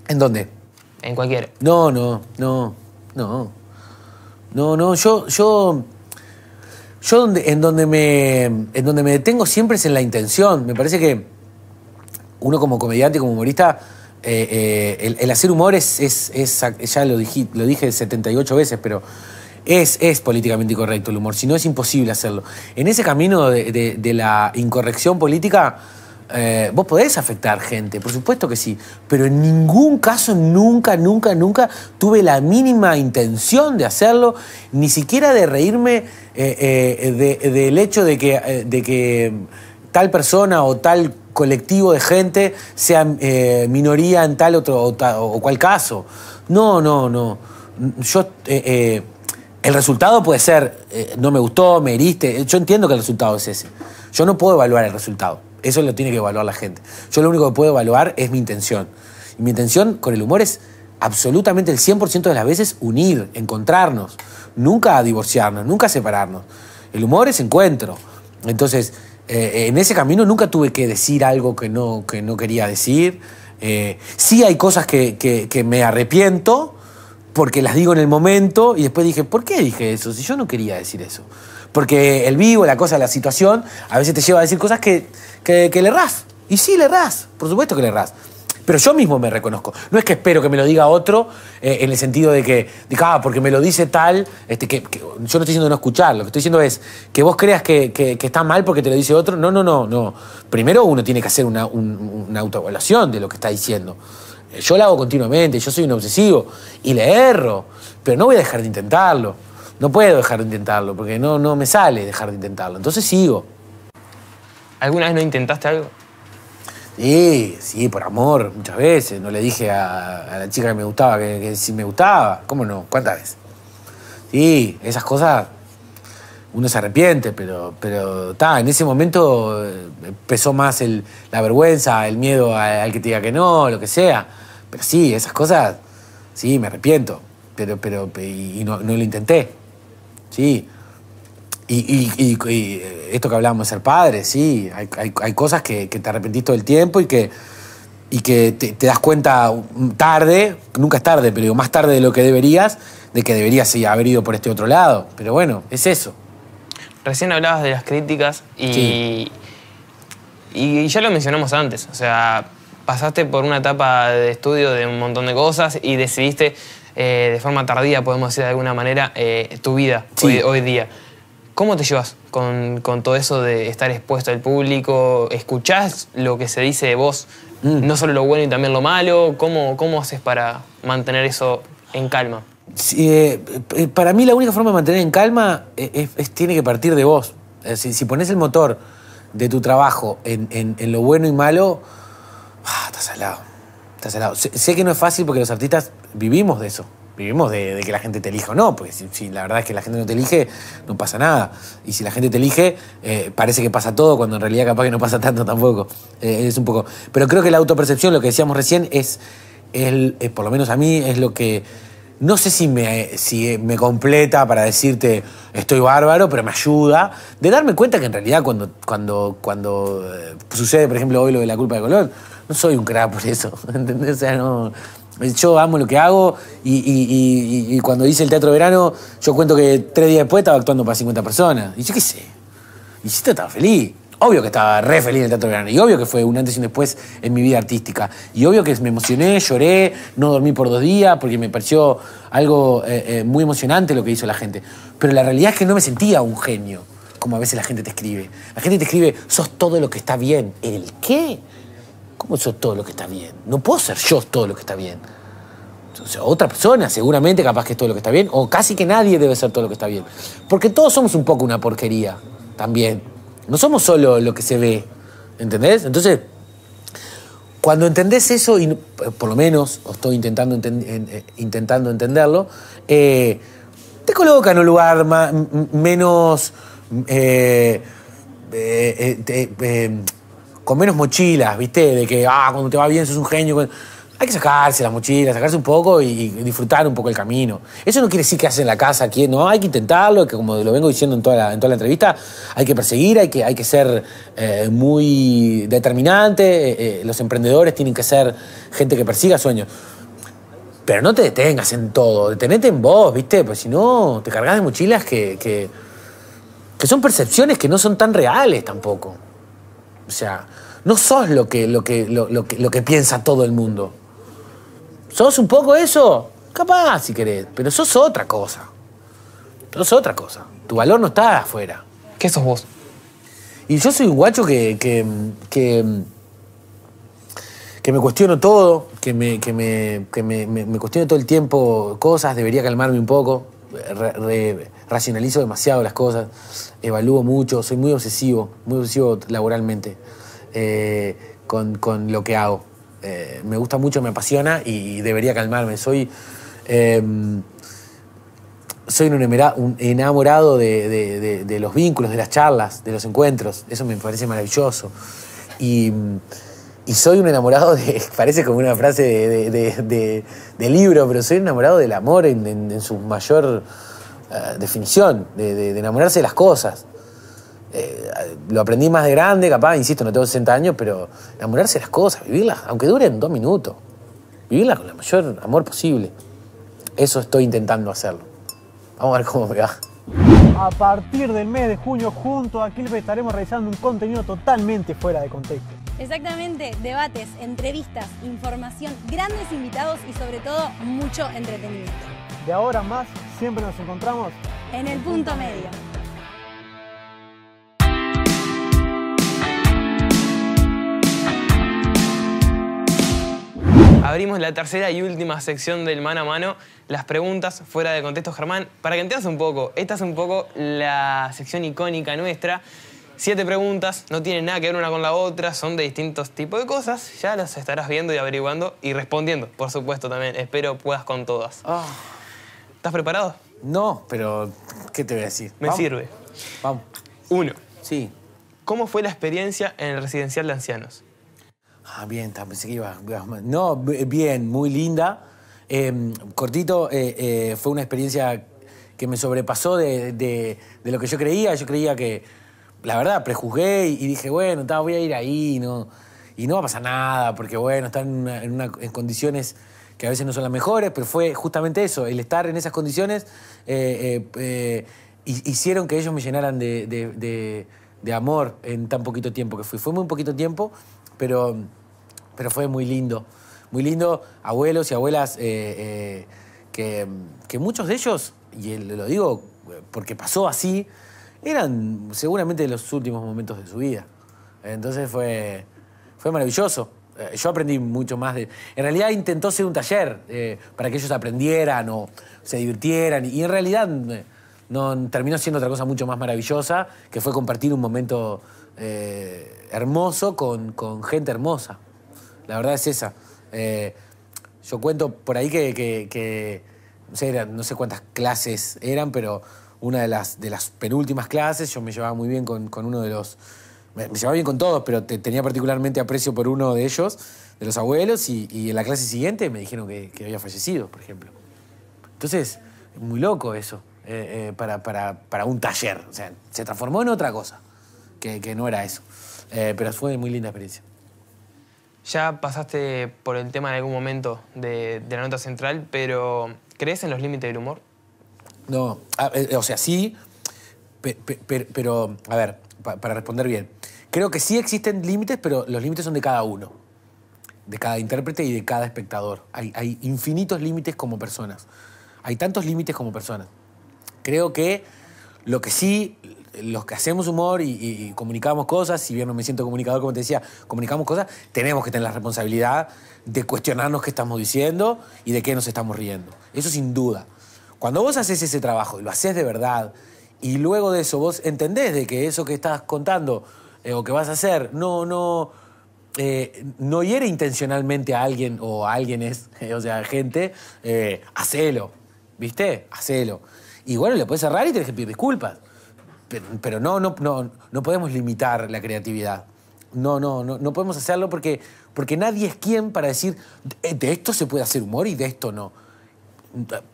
¿En dónde? En cualquier. No, no, no, no. No, no, yo. Yo, yo donde, en, donde me, en donde me detengo siempre es en la intención. Me parece que uno como comediante, como humorista, eh, eh, el, hacer humor es, ya lo, dije, lo dije 78 veces, pero es, es políticamente incorrecto el humor, si no es imposible hacerlo. En ese camino de, la incorrección política, eh, vos podés afectar gente, por supuesto que sí, pero en ningún caso nunca, nunca, nunca tuve la mínima intención de hacerlo, ni siquiera de reírme del hecho de que... De que tal persona o tal colectivo de gente sea eh, minoría en tal otro o, cual caso. No, no, no. Yo, eh, eh, el resultado puede ser, no me gustó, me heriste. Yo entiendo que el resultado es ese. Yo no puedo evaluar el resultado. Eso lo tiene que evaluar la gente. Yo lo único que puedo evaluar es mi intención. Y mi intención con el humor es absolutamente el 100% de las veces unir, encontrarnos. Nunca divorciarnos, nunca separarnos. El humor es encuentro. Entonces, eh, en ese camino nunca tuve que decir algo que no, que no quería decir. Eh, sí hay cosas que, me arrepiento porque las digo en el momento y después dije, ¿por qué dije eso? Si yo no quería decir eso. Porque el vivo, la cosa, la situación, a veces te lleva a decir cosas que, que, que le ras Y sí, le ras, por supuesto que le ras. Pero yo mismo me reconozco. No es que espero que me lo diga otro eh, en el sentido de que, ah, porque me lo dice tal, este, que, yo no estoy diciendo no escuchar, lo que estoy diciendo es que vos creas que, está mal porque te lo dice otro. No, no, no, no. Primero uno tiene que hacer una, autoevaluación de lo que está diciendo. Eh, yo la hago continuamente, yo soy un obsesivo y le erro, pero no voy a dejar de intentarlo. No puedo dejar de intentarlo porque no, no me sale dejar de intentarlo. Entonces sigo. ¿Alguna vez no intentaste algo? Sí, sí, por amor, muchas veces. No le dije a, la chica que me gustaba que, si me gustaba. ¿Cómo no? ¿Cuántas veces? Sí, esas cosas uno se arrepiente, pero pero en ese momento eh, pesó más la vergüenza, el miedo al, que te diga que no, lo que sea. Pero sí, esas cosas, sí, me arrepiento. Pero, pero, y no, no lo intenté. Sí, y, esto que hablábamos de ser padre, sí, hay, cosas que, te arrepentís todo el tiempo y que, y que te, das cuenta tarde, nunca es tarde, pero digo, más tarde de lo que deberías, de que deberías haber ido por este otro lado. Pero bueno, es eso. Recién hablabas de las críticas y, y ya lo mencionamos antes, o sea, pasaste por una etapa de estudio de un montón de cosas y decidiste eh, de forma tardía, podemos decir de alguna manera, eh, tu vida hoy, día. ¿Cómo te llevas con, todo eso de estar expuesto al público? ¿Escuchás lo que se dice de vos? Mm. No solo lo bueno y también lo malo. ¿Cómo, cómo haces para mantener eso en calma? Eh, eh, para mí la única forma de mantener en calma eh, es, tiene que partir de vos. Si, pones el motor de tu trabajo en, lo bueno y malo, ah, estás al lado. sé que no es fácil porque los artistas vivimos de eso vivimos de, que la gente te elija o no, porque si, la verdad es que la gente no te elige, no pasa nada. Y si la gente te elige, eh, parece que pasa todo, cuando en realidad capaz que no pasa tanto tampoco. Eh, es un poco. Pero creo que la autopercepción, lo que decíamos recién, es, el, eh, por lo menos a mí, es lo que. No sé si me, me completa para decirte estoy bárbaro, pero me ayuda de darme cuenta que en realidad cuando, cuando, cuando sucede, por ejemplo, hoy lo de la culpa de color, no soy un crack por eso, ¿entendés? O sea, no, yo amo lo que hago y, cuando hice el Teatro Verano, yo cuento que tres días después estaba actuando para 50 personas. Y yo qué sé. Y te estaba feliz. Obvio que estaba re feliz en el Teatro Verano. Y obvio que fue un antes y un después en mi vida artística. Y obvio que me emocioné, lloré, no dormí por dos días porque me pareció algo eh, eh, muy emocionante lo que hizo la gente. Pero la realidad es que no me sentía un genio, como a veces la gente te escribe. La gente te escribe, sos todo lo que está bien. ¿El qué? Yo soy todo lo que está bien. No puedo ser yo todo lo que está bien. O sea, otra persona seguramente capaz que es todo lo que está bien, o casi que nadie debe ser todo lo que está bien. Porque todos somos un poco una porquería también. No somos solo lo que se ve, ¿entendés? Entonces, cuando entendés eso, y por lo menos estoy intentando, eh, intentando entenderlo, eh, te coloca en un lugar más, menos... Eh, con menos mochilas, ¿viste? De que, ah, cuando te va bien sos un genio. Hay que sacarse las mochilas, sacarse un poco y, disfrutar un poco el camino. Eso no quiere decir que hacen la casa aquí, no, hay que intentarlo, que como lo vengo diciendo en toda la, entrevista, hay que perseguir, hay que, hay que ser eh, muy determinante, eh, eh, los emprendedores tienen que ser gente que persiga sueños. Pero no te detengas en todo, detenete en vos, ¿viste? Pues si no, te cargas de mochilas que son percepciones que no son tan reales tampoco. O sea, no sos lo que, lo que, lo, que, piensa todo el mundo. ¿Sos un poco eso? Capaz, si querés, pero sos otra cosa. Sos otra cosa. Tu valor no está afuera. ¿Qué sos vos? Y yo soy un guacho que, que, me cuestiono todo, que, me, que, me, me, cuestiono todo el tiempo cosas, debería calmarme un poco racionalizo demasiado las cosas, evalúo mucho, soy muy obsesivo, muy obsesivo laboralmente eh, con, lo que hago. Eh, me gusta mucho, me apasiona y, debería calmarme. Soy, em, soy un enamorado de, de, los vínculos, de las charlas, de los encuentros. Eso me parece maravilloso. Y y soy un enamorado de. Parece como una frase de, libro, pero soy enamorado del amor en, su mayor eh, definición, de, enamorarse de las cosas. Eh, lo aprendí más de grande, capaz, insisto, no tengo 60 años, pero enamorarse de las cosas, vivirlas, aunque duren dos minutos, vivirlas con el mayor amor posible. Eso estoy intentando hacerlo. Vamos a ver cómo me va. A partir del mes de junio, junto a Kilbe estaremos realizando un contenido totalmente fuera de contexto. Exactamente, debates, entrevistas, información, grandes invitados y sobre todo mucho entretenimiento. De ahora más, siempre nos encontramos en el punto medio. Abrimos la tercera y última sección del mano a mano, las preguntas fuera de contexto, Germán. Para que entiendas un poco, esta es un poco la sección icónica nuestra Siete preguntas, no tienen nada que ver una con la otra, son de distintos tipos de cosas. Ya las estarás viendo y averiguando y respondiendo, por supuesto también. Espero puedas con todas. Ah. ¿Estás preparado? No, pero ¿qué te voy a decir? Me sirve. Vamos. Uno. Sí. ¿Cómo fue la experiencia en el residencial de ancianos? Ah, bien, pensé que iba. No, bien, muy linda. Em, cortito, eh, eh, fue una experiencia que me sobrepasó de, de lo que yo creía. Yo creía que la verdad, prejuzgué y dije, bueno, voy a ir ahí, ¿no? Y no va a pasar nada, porque bueno, están en, condiciones que a veces no son las mejores, pero fue justamente eso, el estar en esas condiciones eh, eh, eh, hicieron que ellos me llenaran de, amor en tan poquito tiempo que fui. Fue muy poquito tiempo, pero, pero fue muy lindo. Muy lindo, abuelos y abuelas, que, que muchos de ellos, y lo digo porque pasó así, eran seguramente los últimos momentos de su vida. Entonces fue, fue maravilloso. Eh, yo aprendí mucho más de... En realidad intentó ser un taller eh, para que ellos aprendieran o se divirtieran y en realidad eh, terminó siendo otra cosa mucho más maravillosa, que fue compartir un momento hermoso con, gente hermosa. La verdad es esa. yo cuento por ahí que, no, sé, no sé cuántas clases eran, pero una de las, de las penúltimas clases. Yo me llevaba muy bien con, uno de los. Me, llevaba bien con todos, pero tenía particularmente aprecio por uno de ellos, de los abuelos, y, en la clase siguiente me dijeron que, había fallecido, por ejemplo. Entonces, muy loco eso, eh, eh, para, un taller. O sea, se transformó en otra cosa, que, no era eso. Eh, pero fue muy linda experiencia. Ya pasaste por el tema en algún momento de la nota central, pero ¿crees en los límites del humor? No, ah, eh, eh, o sea, sí, pero, a ver, para responder bien. Creo que sí existen límites, pero los límites son de cada uno, de cada intérprete y de cada espectador. Hay, infinitos límites como personas. Hay tantos límites como personas. Creo que lo que sí, los que hacemos humor y, y, comunicamos cosas, si bien no me siento comunicador, como te decía, comunicamos cosas, tenemos que tener la responsabilidad de cuestionarnos qué estamos diciendo y de qué nos estamos riendo. Eso sin duda. Cuando vos haces ese trabajo y lo haces de verdad, y luego de eso vos entendés de que eso que estás contando eh, o que vas a hacer no, no, eh, no hiere intencionalmente a alguien o a alguien es, o sea, gente, eh, hacelo, ¿viste? Hacelo. Y bueno, le puedes cerrar y tenés que pedir disculpas. Pero, pero no, no, no, no podemos limitar la creatividad. No, no, no, no podemos hacerlo porque, porque nadie es quien para decir, de esto se puede hacer humor y de esto no.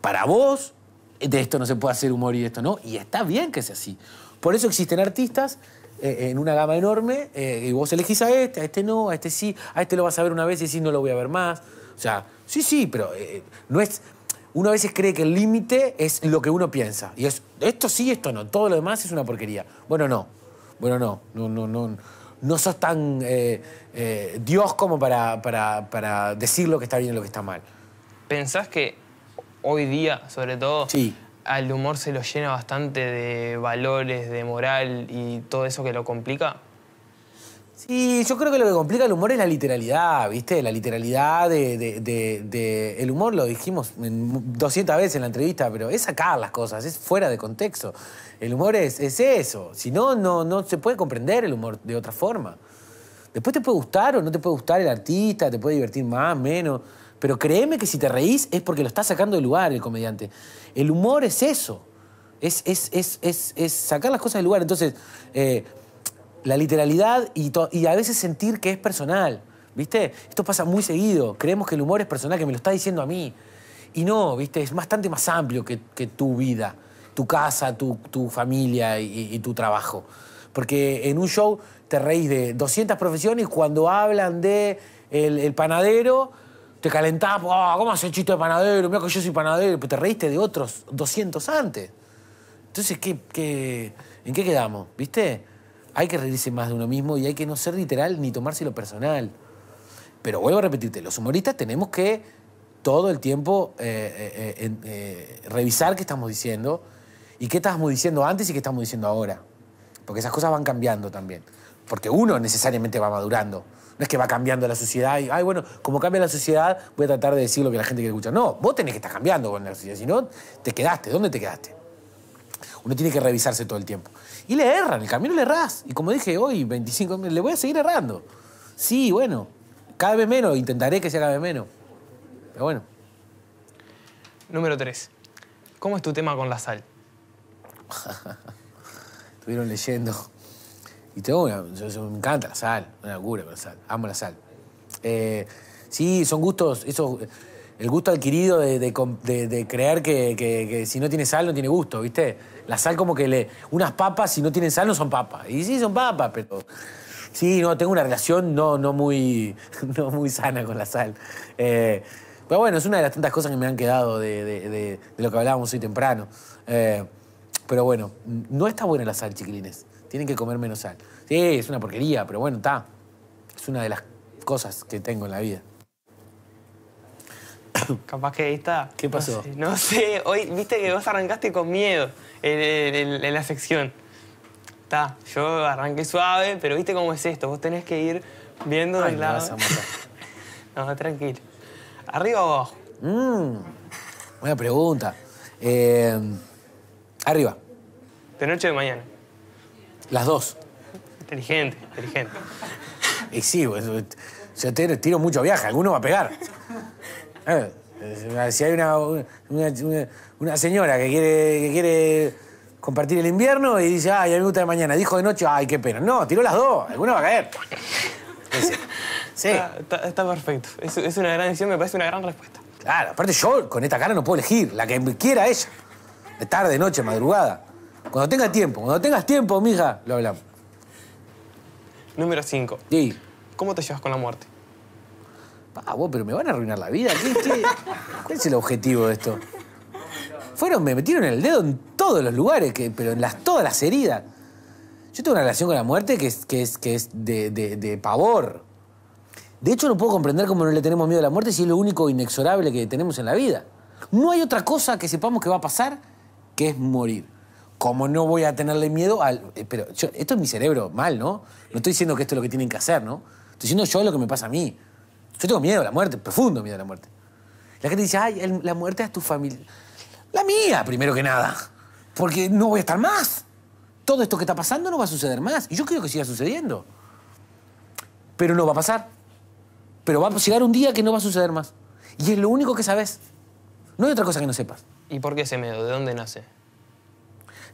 Para vos, de esto no se puede hacer humor y de esto no, y está bien que sea así. Por eso existen artistas eh, en una gama enorme eh, y vos elegís a este, a este no, a este sí, a este lo vas a ver una vez y sí no lo voy a ver más. O sea, sí, sí, pero eh, no es... Uno a veces cree que el límite es lo que uno piensa. Y es, esto sí, esto no, todo lo demás es una porquería. Bueno, no. Bueno, no. No, no, no. No sos tan Dios como para, para, para decir lo que está bien y lo que está mal. ¿Pensás que hoy día, sobre todo, al humor se lo llena bastante de valores, de moral y todo eso que lo complica? Sí, yo creo que lo que complica el humor es la literalidad, ¿viste? La literalidad de, El humor lo dijimos 200 veces en la entrevista, pero es sacar las cosas, es fuera de contexto. El humor es, es eso. Si no, no, no se puede comprender el humor de otra forma. Después te puede gustar o no te puede gustar el artista, te puede divertir más, menos. Pero créeme que si te reís es porque lo está sacando del lugar el comediante. El humor es eso. Es, es, sacar las cosas del lugar. Entonces, eh, la literalidad y, a veces sentir que es personal. ¿Viste? Esto pasa muy seguido. Creemos que el humor es personal, que me lo está diciendo a mí. Y no, ¿viste? Es bastante más amplio que, tu vida, tu casa, tu, familia y, tu trabajo. Porque en un show te reís de 200 profesiones cuando hablan de el panadero te calentás, oh, ¿cómo haces chiste de panadero? Mira que yo soy panadero, pero pues te reíste de otros 200 antes. Entonces, ¿qué, en qué quedamos? ¿Viste? Hay que reírse más de uno mismo y hay que no ser literal ni tomárselo personal. Pero vuelvo a repetirte, los humoristas tenemos que todo el tiempo eh, eh, eh, revisar qué estamos diciendo y qué estábamos diciendo antes y qué estamos diciendo ahora. Porque esas cosas van cambiando también. Porque uno necesariamente va madurando. No es que va cambiando la sociedad y, ay, bueno, como cambia la sociedad, voy a tratar de decir lo que la gente quiere escuchar. No, vos tenés que estar cambiando con la sociedad, si no, te quedaste. ¿Dónde te quedaste? Uno tiene que revisarse todo el tiempo. Y le erran, el camino le errás. Y como dije hoy, 25, le voy a seguir errando. Sí, bueno, cada vez menos, intentaré que sea cada vez menos. Pero bueno. Número 3. ¿Cómo es tu tema con la sal? Estuvieron leyendo. Y tengo una, me encanta la sal, una locura con la sal, amo la sal. Eh, sí, son gustos, el gusto adquirido de, creer que, si no tiene sal no tiene gusto, ¿viste? La sal como que le... Unas papas si no tienen sal no son papas. Y sí, son papas, pero... Sí, no, tengo una relación no, no, muy, muy sana con la sal. Eh, pero bueno, es una de las tantas cosas que me han quedado de, lo que hablábamos hoy temprano. Eh, pero bueno, no está buena la sal, chiquilines. Tienen que comer menos sal. Sí, es una porquería, pero bueno, está. Es una de las cosas que tengo en la vida. Capaz que ahí está. ¿Qué pasó? No sé, hoy viste que vos arrancaste con miedo en, la sección. Está, yo arranqué suave, pero viste cómo es esto. Vos tenés que ir viendo del lado. no, tranquilo. ¿Arriba o abajo? Mm, buena pregunta. Eh, arriba. De noche o de mañana. Las dos. Inteligente, inteligente. Y sí, yo pues, tiro mucho viaje, alguno va a pegar. Eh, eh, si hay una, señora que quiere, que quiere compartir el invierno y dice, ay, a mí me gusta de mañana, dijo de noche, ay, qué pena. No, tiró las dos, alguno va a caer. Está, perfecto. Es, una gran decisión, me parece una gran respuesta. Claro, aparte yo con esta cara no puedo elegir, la que quiera ella. De tarde, noche, madrugada. Cuando tenga tiempo, cuando tengas tiempo, mija, lo hablamos. Número 5. ¿Cómo te llevas con la muerte? Ah, vos, pero me van a arruinar la vida. ¿Qué, cuál es el objetivo de esto? Fueron, me metieron el dedo en todos los lugares, pero en las, todas las heridas. Yo tengo una relación con la muerte que es, que es, que es de, de pavor. De hecho, no puedo comprender cómo no le tenemos miedo a la muerte si es lo único inexorable que tenemos en la vida. No hay otra cosa que sepamos que va a pasar que es morir. ¿Cómo no voy a tenerle miedo al...? Eh, pero esto es mi cerebro, mal, ¿no? No estoy diciendo que esto es lo que tienen que hacer, ¿no? Estoy diciendo yo lo que me pasa a mí. Yo tengo miedo a la muerte, profundo miedo a la muerte. La gente dice, ay, la muerte es tu familia. La mía, primero que nada. Porque no voy a estar más. Todo esto que está pasando no va a suceder más. Y yo creo que siga sucediendo. Pero no va a pasar. Pero va a llegar un día que no va a suceder más. Y es lo único que sabes. No hay otra cosa que no sepas. ¿Y por qué ese miedo? ¿De dónde nace?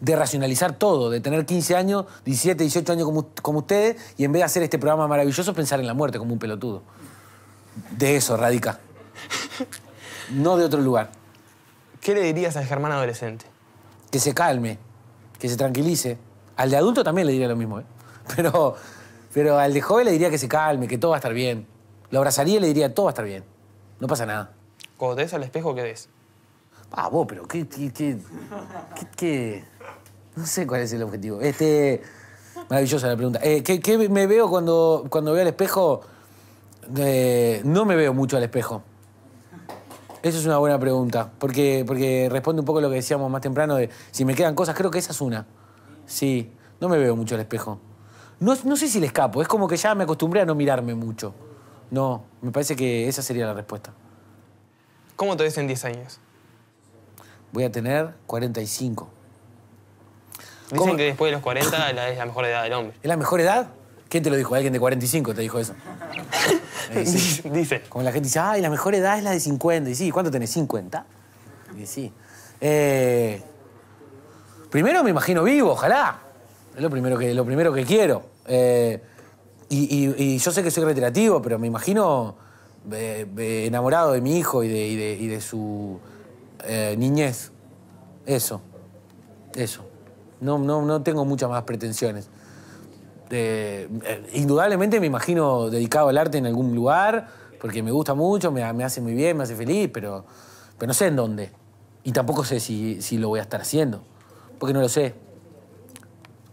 de racionalizar todo, de tener 15 años, 17, 18 años como, ustedes y en vez de hacer este programa maravilloso pensar en la muerte como un pelotudo. De eso radica. No de otro lugar. ¿Qué le dirías al Germán adolescente? Que se calme, que se tranquilice. Al de adulto también le diría lo mismo, ¿eh? Pero, pero al de joven le diría que se calme, que todo va a estar bien. Lo abrazaría y le diría, todo va a estar bien. No pasa nada. ¿Cómo te ves al espejo, ¿qué ves? Ah, vos, pero qué, qué, qué no sé cuál es el objetivo. Este. Maravillosa la pregunta. Eh, ¿qué, me veo cuando, cuando veo al espejo? Eh, no me veo mucho al espejo. Esa es una buena pregunta, porque, porque responde un poco a lo que decíamos más temprano de si me quedan cosas, creo que esa es una. Sí, no me veo mucho al espejo. No, no sé si le escapo, es como que ya me acostumbré a no mirarme mucho. No, me parece que esa sería la respuesta. ¿Cómo te ves en 10 años? Voy a tener 45. Dicen que después de los 40 es la mejor edad del hombre. ¿Es la mejor edad? ¿Quién te lo dijo? ¿Alguien de 45 te dijo eso? Eh, dice. Como la gente dice, ay, la mejor edad es la de 50. Y sí, ¿cuánto tenés? ¿50? Y sí. Eh, primero me imagino vivo, ojalá. Es lo primero que, lo primero que quiero. Eh, y, yo sé que soy reiterativo, pero me imagino enamorado de mi hijo y de su niñez. Eso. Eso. No, no, no tengo muchas más pretensiones. Eh, eh, indudablemente me imagino dedicado al arte en algún lugar, porque me gusta mucho, me, hace muy bien, me hace feliz, pero, pero no sé en dónde. Y tampoco sé si, lo voy a estar haciendo, porque no lo sé.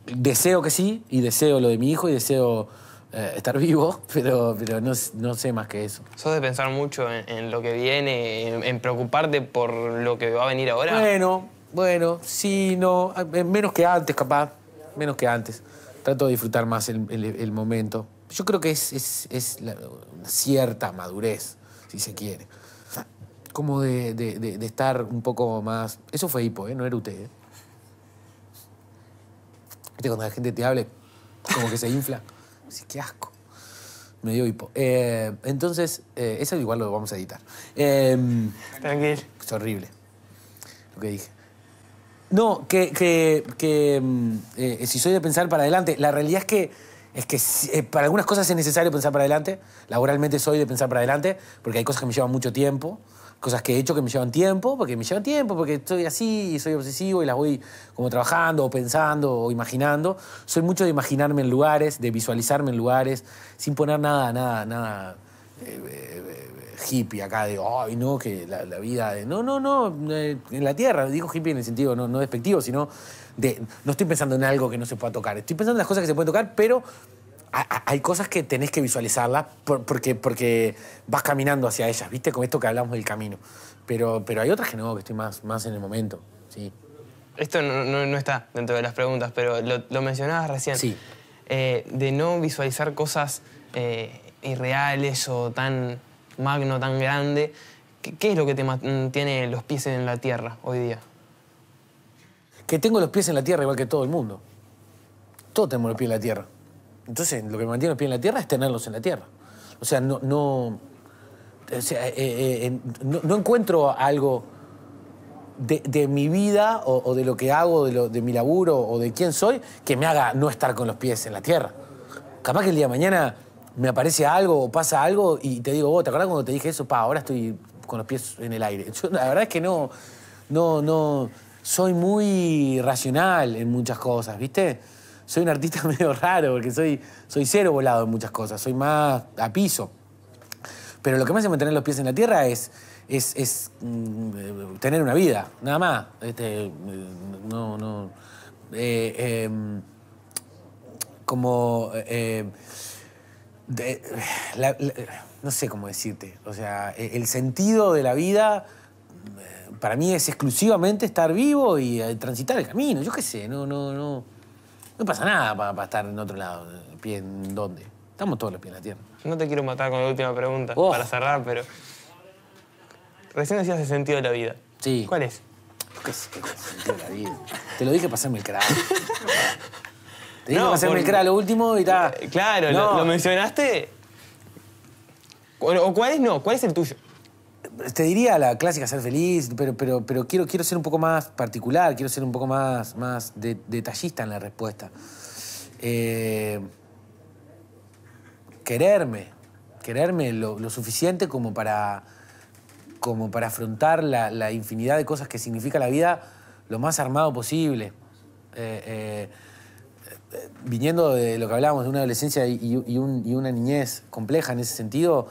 Deseo que sí, y deseo lo de mi hijo, y deseo eh, estar vivo, pero, pero no, sé más que eso. ¿Sos de pensar mucho en, lo que viene, en, en preocuparte por lo que va a venir ahora? Bueno, bueno, sí, no. Eh, menos que antes, capaz. Menos que antes. Trato de disfrutar más el, momento. Yo creo que es, una cierta madurez, si se quiere. Como de, de, de, estar un poco más. Eso fue hipo, ¿eh? no era usted, ¿eh? Cuando la gente te hable, como que se infla. Así, qué asco. Me dio hipo. Eh, entonces, eh, eso igual lo vamos a editar. Em, Tranquilo. Es horrible lo que dije. No, que, que, mm, eh, si soy de pensar para adelante, la realidad es que, es que eh, para algunas cosas es necesario pensar para adelante. Laboralmente soy de pensar para adelante, porque hay cosas que me llevan mucho tiempo, cosas que he hecho que me llevan tiempo, porque me llevan tiempo, porque estoy así y soy obsesivo y las voy como trabajando o pensando o imaginando. Soy mucho de imaginarme en lugares, de visualizarme en lugares, sin poner nada, nada, nada. Eh, hippie acá, de, ay, no, que la, vida de... No, no, no, eh, en la tierra, dijo hippie en el sentido no, despectivo, sino de... No estoy pensando en algo que no se pueda tocar, estoy pensando en las cosas que se pueden tocar, pero hay cosas que tenés que visualizarlas porque, porque vas caminando hacia ellas, ¿viste? Con esto que hablamos del camino. Pero, pero hay otras que no, que estoy más, más en el momento, sí. Esto no, está dentro de las preguntas, pero lo, mencionabas recién. Sí. Eh, de no visualizar cosas eh, irreales o tan magno, tan grande. ¿Qué, es lo que te mantiene los pies en la tierra hoy día? Que tengo los pies en la tierra igual que todo el mundo. Todos tenemos los pies en la tierra. Entonces, lo que me mantiene los pies en la tierra es tenerlos en la tierra. O sea, no, no, eh, eh, no, encuentro algo de, mi vida o, de lo que hago, de, lo, de, mi laburo o de quién soy, que me haga no estar con los pies en la tierra. Capaz que el día de mañana me aparece algo o pasa algo y te digo, oh, ¿te acuerdas cuando te dije eso? Pa, ahora estoy con los pies en el aire. la verdad es que no, no, no, soy muy racional en muchas cosas, ¿viste? Soy un artista medio raro porque soy, soy cero volado en muchas cosas, soy más a piso. Pero lo que me hace mantener los pies en la tierra es, es, mm, tener una vida, nada más. Este, no, no. Eh, em, como. Eh, no sé cómo decirte. O sea, e, el sentido de la vida eh, para mí es exclusivamente estar vivo y eh, transitar el camino. Yo qué sé, no, no, no. No pasa nada para, estar en otro lado, pie en donde. Estamos todos los pies en la tierra. No te quiero matar con la última pregunta oh. para cerrar, pero. Recién decías el sentido de la vida. Sí. ¿Cuál es? qué es el sentido de la vida. Te lo dije para hacerme el crack. no, lo último y eh, Claro, lo, mencionaste. ¿O cuál es? No, ¿cuál es el tuyo? Te diría la clásica ser feliz, pero, pero, pero quiero, quiero ser un poco más particular, quiero ser un poco más, más detallista en la respuesta. Eh, quererme, quererme lo, suficiente como para, como para afrontar la, infinidad de cosas que significa la vida lo más armado posible. Eh, viniendo de lo que hablábamos, de una adolescencia y, una niñez compleja en ese sentido,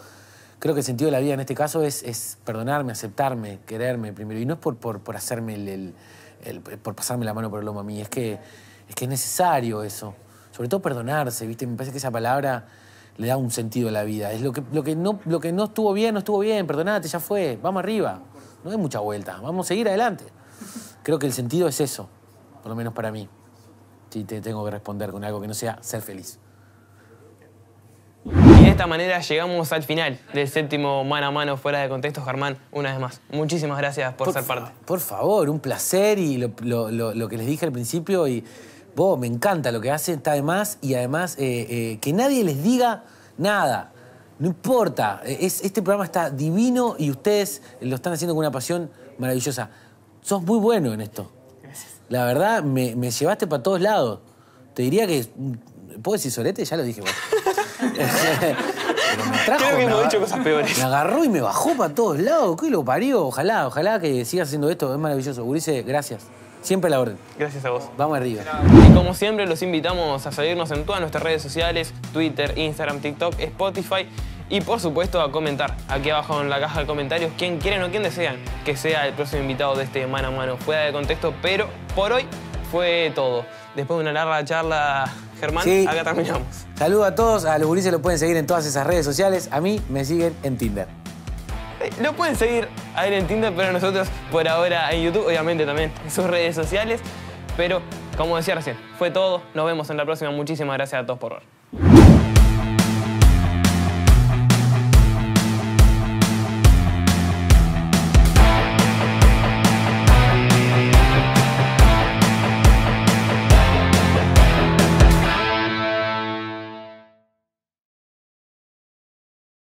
creo que el sentido de la vida en este caso es, perdonarme, aceptarme, quererme primero. Y no es por, por, hacerme el, por pasarme la mano por el lomo a mí, es que, es que es necesario eso. Sobre todo perdonarse, ¿viste? Me parece que esa palabra le da un sentido a la vida. Es lo que, lo que, no, lo que no estuvo bien, no estuvo bien, perdonate, ya fue, vamos arriba. No hay mucha vuelta, vamos a seguir adelante. Creo que el sentido es eso, por lo menos para mí si te tengo que responder con algo que no sea ser feliz. Y de esta manera llegamos al final del séptimo mano a mano fuera de contexto, Germán, una vez más. Muchísimas gracias por, ser parte. Por favor, un placer y lo, que les dije al principio y vos, me encanta lo que hacen, está de más y además eh, eh, que nadie les diga nada. No importa, eh, este programa está divino y ustedes lo están haciendo con una pasión maravillosa. Sos muy bueno en esto la verdad, me, llevaste para todos lados. Te diría que. ¿Puedo decir solete? Ya lo dije. me Creo que hemos dicho cosas peores. Me agarró y me bajó para todos lados. ¿Qué lo parió? Ojalá, ojalá que siga haciendo esto. Es maravilloso. Gurice, gracias. Siempre la orden. Gracias a vos. Vamos arriba. Y como siempre, los invitamos a seguirnos en todas nuestras redes sociales: Twitter, Instagram, TikTok, Spotify y por supuesto a comentar aquí abajo en la caja de comentarios quién quieren o quién desean que sea el próximo invitado de este mano a mano fuera de contexto, pero por hoy fue todo. Después de una larga charla, Germán, acá terminamos. Saludos a todos, a los gurises lo pueden seguir en todas esas redes sociales, a mí me siguen en Tinder. Eh, lo pueden seguir a él en Tinder, pero nosotros por ahora en YouTube, obviamente también en sus redes sociales. Pero, como decía recién, fue todo. Nos vemos en la próxima. Muchísimas gracias a todos por ver.